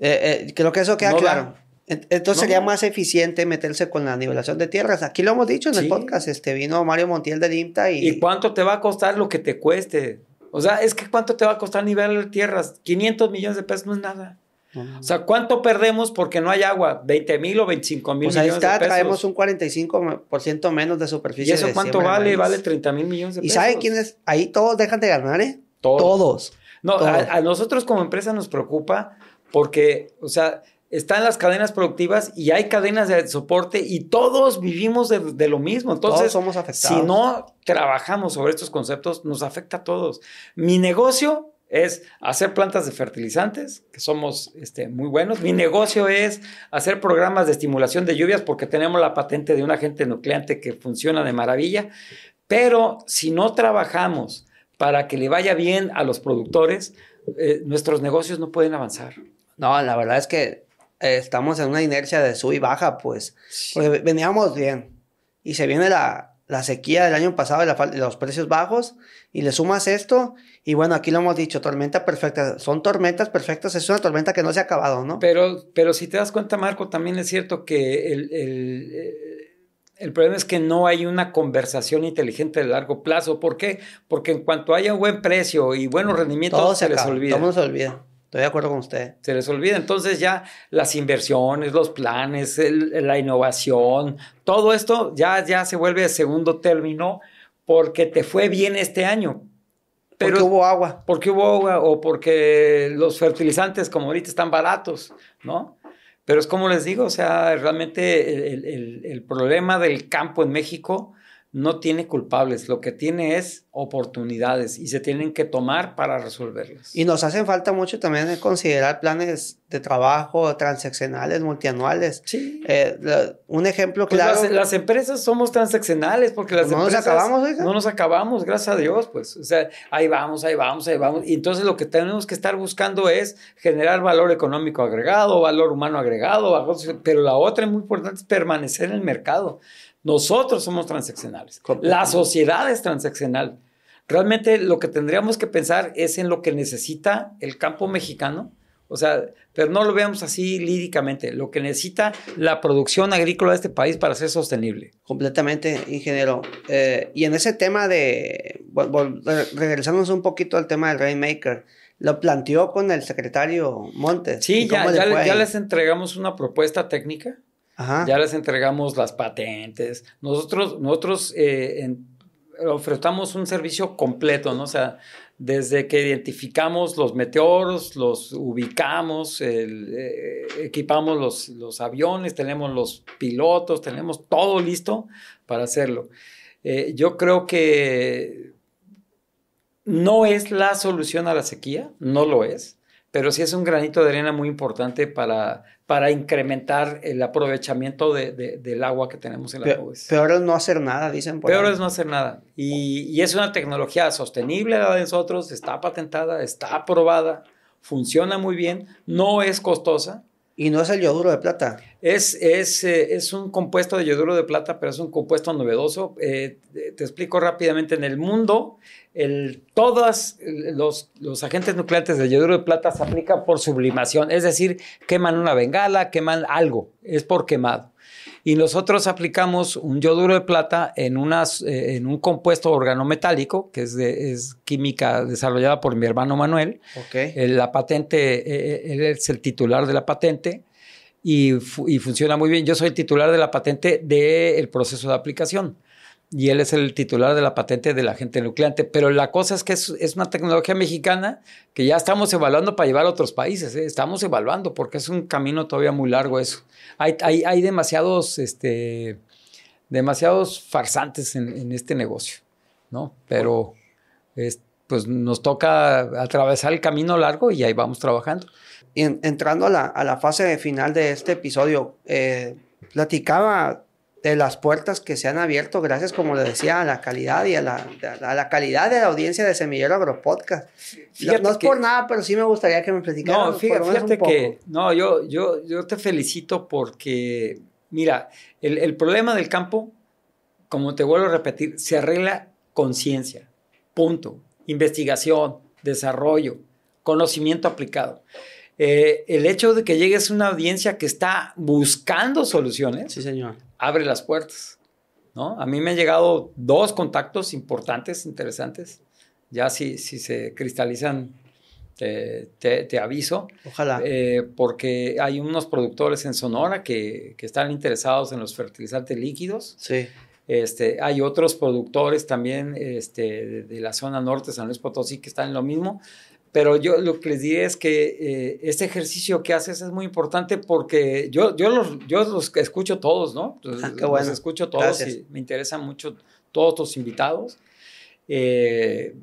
eh, eh, que eso queda claro. Entonces sería más eficiente meterse con la nivelación de tierras. Aquí lo hemos dicho en el podcast. Este vino Mario Montiel del IMTA y. ¿Y cuánto te va a costar lo que te cueste? O sea, es que ¿cuánto te va a costar nivelar tierras? 500 millones de pesos no es nada. O sea, ¿cuánto perdemos porque no hay agua? ¿20 mil o 25 mil millones de pesos? traemos un 45% menos de superficie. ¿Y eso cuánto vale? Vale 30 mil millones de pesos. ¿Y saben quiénes? Ahí todos dejan de ganar, ¿eh? Todos. No, a nosotros como empresa nos preocupa porque, o sea, están las cadenas productivas y hay cadenas de soporte y todos vivimos de, lo mismo. Entonces, todos somos afectados. Si no trabajamos sobre estos conceptos, nos afecta a todos. Mi negocio es hacer plantas de fertilizantes, que somos este, muy buenos. Mi negocio es hacer programas de estimulación de lluvias porque tenemos la patente de un agente nucleante que funciona de maravilla. Pero si no trabajamos para que le vaya bien a los productores, eh, nuestros negocios no pueden avanzar. No, la verdad es que eh, estamos en una inercia de sub y baja, pues. Porque veníamos bien. Y se viene la, la sequía del año pasado, la, los precios bajos, y le sumas esto, y bueno, aquí lo hemos dicho, tormenta perfecta, son tormentas perfectas, es una tormenta que no se ha acabado, ¿no? Pero, pero si te das cuenta, Marco, también es cierto que el, eh, problema es que no hay una conversación inteligente de largo plazo. ¿Por qué? Porque en cuanto haya un buen precio y buenos rendimientos, todo, se, Todo se olvida. Estoy de acuerdo con usted. Se les olvida entonces ya las inversiones, los planes, la innovación, todo esto ya, ya se vuelve a segundo término porque te fue bien este año. Pero, porque hubo agua. Porque hubo agua o porque los fertilizantes como ahorita están baratos, ¿no? Pero es como les digo, o sea, realmente el problema del campo en México no tiene culpables, lo que tiene es oportunidades y se tienen que tomar para resolverlas. Y nos hacen falta mucho también considerar planes de trabajo transaccionales, multianuales. Sí. Eh, un ejemplo pues claro. Las, empresas somos transaccionales porque las empresas. No nos acabamos, gracias a Dios, pues. O sea, ahí vamos, ahí vamos, ahí vamos. Y entonces lo que tenemos que estar buscando es generar valor económico agregado, valor humano agregado, pero la otra es muy importante es permanecer en el mercado. Nosotros somos transaccionales. La sociedad es transaccional. Realmente lo que tendríamos que pensar es en lo que necesita el campo mexicano, o sea, pero no lo veamos así líricamente, lo que necesita la producción agrícola de este país para ser sostenible. Completamente, ingeniero. Eh, y en ese tema de, regresamos un poquito al tema del Rainmaker, lo planteó con el secretario Montes. Sí, ya les entregamos una propuesta técnica ya les entregamos las patentes. Nosotros, nosotros eh, un servicio completo, ¿no? O sea, desde que identificamos los meteoros, los ubicamos, eh, equipamos los, los, aviones, tenemos los pilotos, tenemos todo listo para hacerlo. Eh, yo creo que no es la solución a la sequía, no lo es, pero sí es un granito de arena muy importante para para incrementar el aprovechamiento del agua que tenemos en la Peor es no hacer nada, dicen. peor es no hacer nada. Y, y, es una tecnología sostenible la de nosotros, está patentada, está aprobada, funciona muy bien, no es costosa. Y no es el yoduro de plata. Es, es, eh, es un compuesto de yoduro de plata, pero es un compuesto novedoso. Eh, te explico rápidamente, en el mundo, todos los, los, agentes nucleantes de yoduro de plata se aplican por sublimación, es decir, queman una bengala, queman algo, es por quemado y nosotros aplicamos un yoduro de plata en, unas, eh, en un compuesto organometálico, que es, es, química desarrollada por mi hermano Manuel. Okay. Eh, la patente, eh, él es el titular de la patente y, funciona muy bien. Yo soy titular de la patente del el proceso de aplicación y él es el titular de la patente de la gente nucleante. Pero la cosa es que es, una tecnología mexicana que ya estamos evaluando para llevar a otros países. ¿eh? Estamos evaluando porque es un camino todavía muy largo eso. Hay, demasiados, este, demasiados farsantes en, este negocio, ¿no? Pero pues nos toca atravesar el camino largo y ahí vamos trabajando. entrando a la, a la, fase final de este episodio, eh, platicaba de las puertas que se han abierto gracias, como le decía, a la calidad y a la, calidad de la audiencia de Semillero Agropodcast. no, es por nada, pero sí me gustaría que me platicaran. No, fíjate, que no, yo, yo, yo te felicito porque, mira, el, problema del campo, como te vuelvo a repetir, se arregla conciencia, punto, investigación, desarrollo, conocimiento aplicado. Eh, el hecho de que llegues a una audiencia que está buscando soluciones. Sí, señor abre las puertas, ¿no? A mí me han llegado dos contactos importantes, interesantes. Ya si, si se cristalizan, te, aviso. Ojalá. Eh, porque hay unos productores en Sonora que, están interesados en los fertilizantes líquidos. Sí. Este, hay otros productores también este, de, la zona norte San Luis Potosí que están en lo mismo pero yo lo que les diré es que eh, este ejercicio que haces es muy importante porque yo, yo, los, yo los escucho todos, ¿no? Ah, qué Los escucho todos y me interesan mucho todos tus invitados. Eh,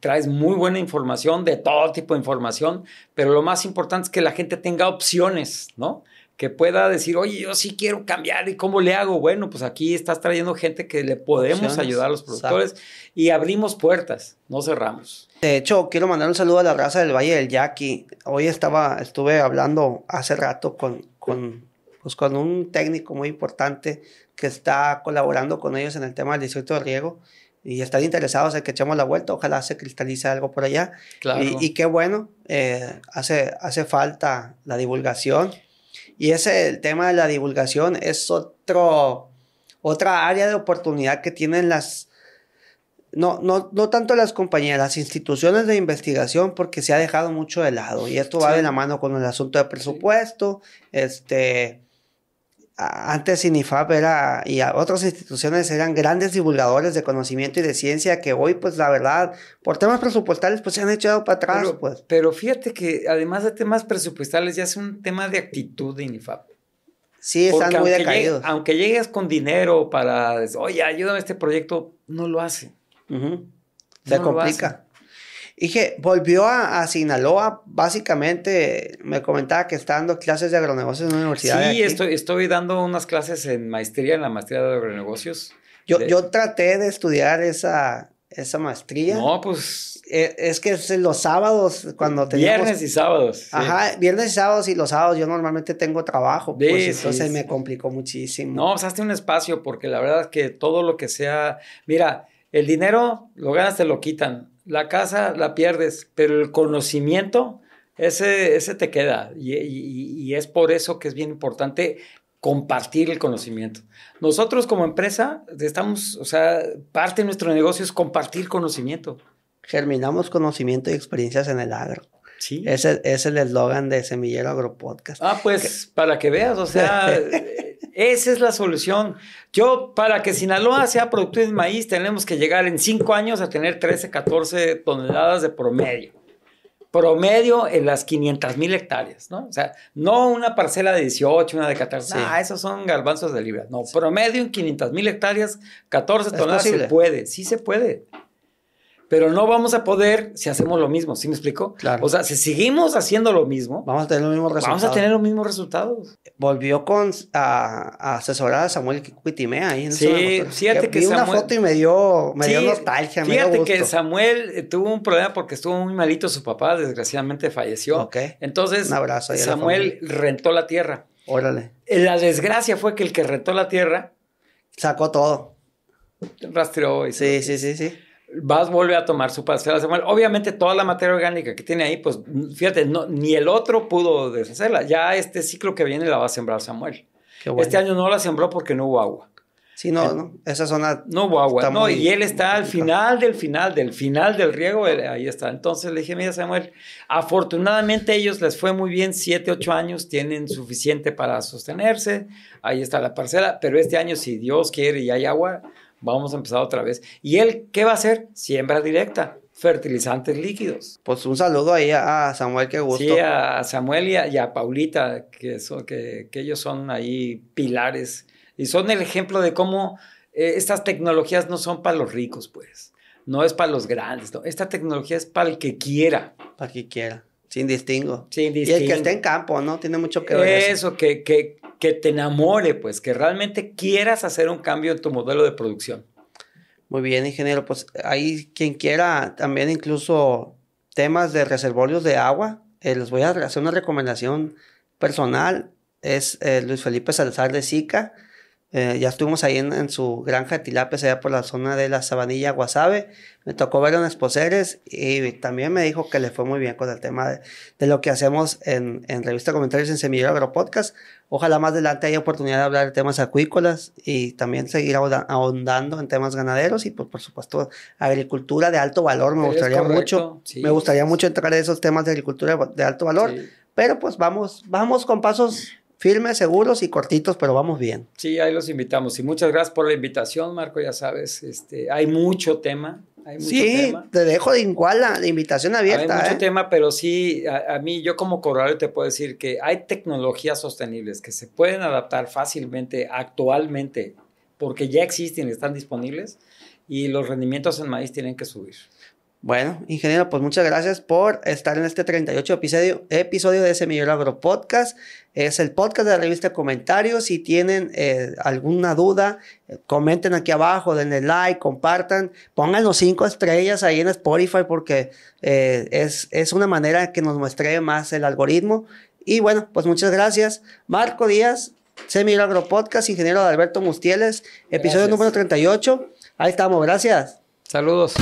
traes muy buena información, de todo tipo de información, pero lo más importante es que la gente tenga opciones, ¿no? que pueda decir, oye, yo sí quiero cambiar y cómo le hago. Bueno, pues aquí estás trayendo gente que le podemos ayudar a los productores y abrimos puertas, no cerramos. De hecho, quiero mandar un saludo a la raza del Valle del Yaqui. Hoy estaba, estuve hablando hace rato con, con, pues, con un técnico muy importante que está colaborando con ellos en el tema del distrito de riego y están interesados en que echemos la vuelta. Ojalá se cristalice algo por allá. Y, qué bueno, eh, hace, hace falta la divulgación y ese el tema de la divulgación es otro, otra área de oportunidad que tienen las, no, no, no tanto las compañías, las instituciones de investigación, porque se ha dejado mucho de lado. Y esto va de la mano con el asunto de presupuesto, este, antes INIFAP era, y otras instituciones eran grandes divulgadores de conocimiento y de ciencia que hoy, pues la verdad, por temas presupuestales, pues se han echado para atrás. Pero, pues. pero fíjate que además de temas presupuestales, ya es un tema de actitud de INIFAP. Sí, están muy decaídos. aunque llegues con dinero para, oye, ayúdame a este proyecto, no lo hace. Se complica. Dije, volvió a, Sinaloa, básicamente, me comentaba que está dando clases de agronegocios en una universidad. Sí, Estoy, estoy dando unas clases en maestría, en la maestría de agronegocios. Yo, yo traté de estudiar esa, esa maestría. No, pues. E, es que es los sábados, cuando te Viernes y sábados. Ajá, viernes y sábados y los sábados yo normalmente tengo trabajo, pues sí, entonces me complicó muchísimo. No, usaste pues, un espacio porque la verdad es que todo lo que sea. Mira, el dinero lo ganas, te lo quitan la casa la pierdes, pero el conocimiento, ese, ese te queda. Y, es por eso que es bien importante compartir el conocimiento. Nosotros como empresa estamos, o sea, parte de nuestro negocio es compartir conocimiento. Germinamos conocimiento y experiencias en el agro. Sí. Ese es el eslogan de Semillero Podcast. Ah, pues para que veas, o sea, Esa es la solución. Yo, para que Sinaloa sea productor de maíz, tenemos que llegar en cinco años a tener 13, 14 toneladas de promedio. Promedio en las 500 mil hectáreas, ¿no? O sea, no una parcela de 18, una de 14. Ah, esos son garbanzos de libra. No, promedio en 500 mil hectáreas, 14 toneladas. Se puede, sí se puede pero no vamos a poder si hacemos lo mismo, ¿sí me explico? Claro. O sea, si seguimos haciendo lo mismo, vamos a tener los mismos resultados. Vamos a tener los mismos resultados. Volvió con a, asesorar a Samuel Cuitimea ahí en Sí, fíjate que, vi Samuel... una foto y me dio, nostalgia, fíjate me que Samuel eh, tuvo un problema porque estuvo muy malito su papá, desgraciadamente falleció. Ok. Entonces, Samuel rentó la tierra. Órale. Eh, la desgracia fue que el que rentó la tierra sacó todo. Rastreó y Sí, sí, sí, sí. Vas, vuelve a tomar su parcela, Samuel. Obviamente, toda la materia orgánica que tiene ahí, pues fíjate, no, ni el otro pudo deshacerla. Ya este ciclo que viene la va a sembrar Samuel. Este año no la sembró porque no hubo agua. Sí, no, esa zona. No hubo agua. No, y él está al final del final, del final del riego, ahí está. Entonces le dije, mira, Samuel, afortunadamente ellos les fue muy bien, siete, ocho años, tienen suficiente para sostenerse, ahí está la parcela, pero este año, si Dios quiere y hay agua, vamos a empezar otra vez. ¿Y él qué va a hacer? Siembra directa, fertilizantes líquidos. Pues un saludo ahí a Samuel, que gusto. Sí, a Samuel y a, Paulita, que, son, que, ellos son ahí pilares y son el ejemplo de cómo eh, estas tecnologías no son para los ricos, pues. No es para los grandes, Esta tecnología es para el que quiera. Para el que quiera. Sin distingo. Sin distingo. Y el que esté en campo, ¿no? Tiene mucho que ver. Eso, eso que, que, que te enamore, pues, que realmente quieras hacer un cambio en tu modelo de producción. Muy bien, ingeniero. Pues ahí quien quiera también incluso temas de reservorios de agua, eh, les voy a hacer una recomendación personal. Es eh, Luis Felipe Salazar de Sica eh, ya estuvimos ahí en, su granja de tilapias, allá por la zona de la Sabanilla, Guasave. Me tocó ver un Esposeres y también me dijo que le fue muy bien con el tema de, lo que hacemos en, en Revista Comentarios en Semillero Agropodcast. Ojalá más adelante haya oportunidad de hablar de temas acuícolas y también seguir ahondando en temas ganaderos y, pues, por supuesto, agricultura de alto valor. Me gustaría mucho. Me gustaría mucho entrar en esos temas de agricultura de alto valor. Pero pues vamos, vamos con pasos firmes, seguros y cortitos, pero vamos bien. Sí, ahí los invitamos. Y muchas gracias por la invitación, Marco, ya sabes, este, hay mucho tema. sí, te dejo de igual la, invitación abierta. Hay mucho ¿eh? tema, pero sí, a, mí, yo como corredor te puedo decir que hay tecnologías sostenibles que se pueden adaptar fácilmente actualmente porque ya existen, están disponibles y los rendimientos en maíz tienen que subir. Bueno, ingeniero, pues muchas gracias por estar en este 38 episodio, episodio de Semillero Agro Podcast. Es el podcast de la revista Comentarios. Si tienen eh, alguna duda, eh, comenten aquí abajo, denle like, compartan, los cinco estrellas ahí en Spotify porque eh, es, es una manera que nos muestre más el algoritmo. Y bueno, pues muchas gracias. Marco Díaz, Semillero Agro Podcast, ingeniero Alberto Mustieles, episodio número 38. Ahí estamos, gracias. Saludos.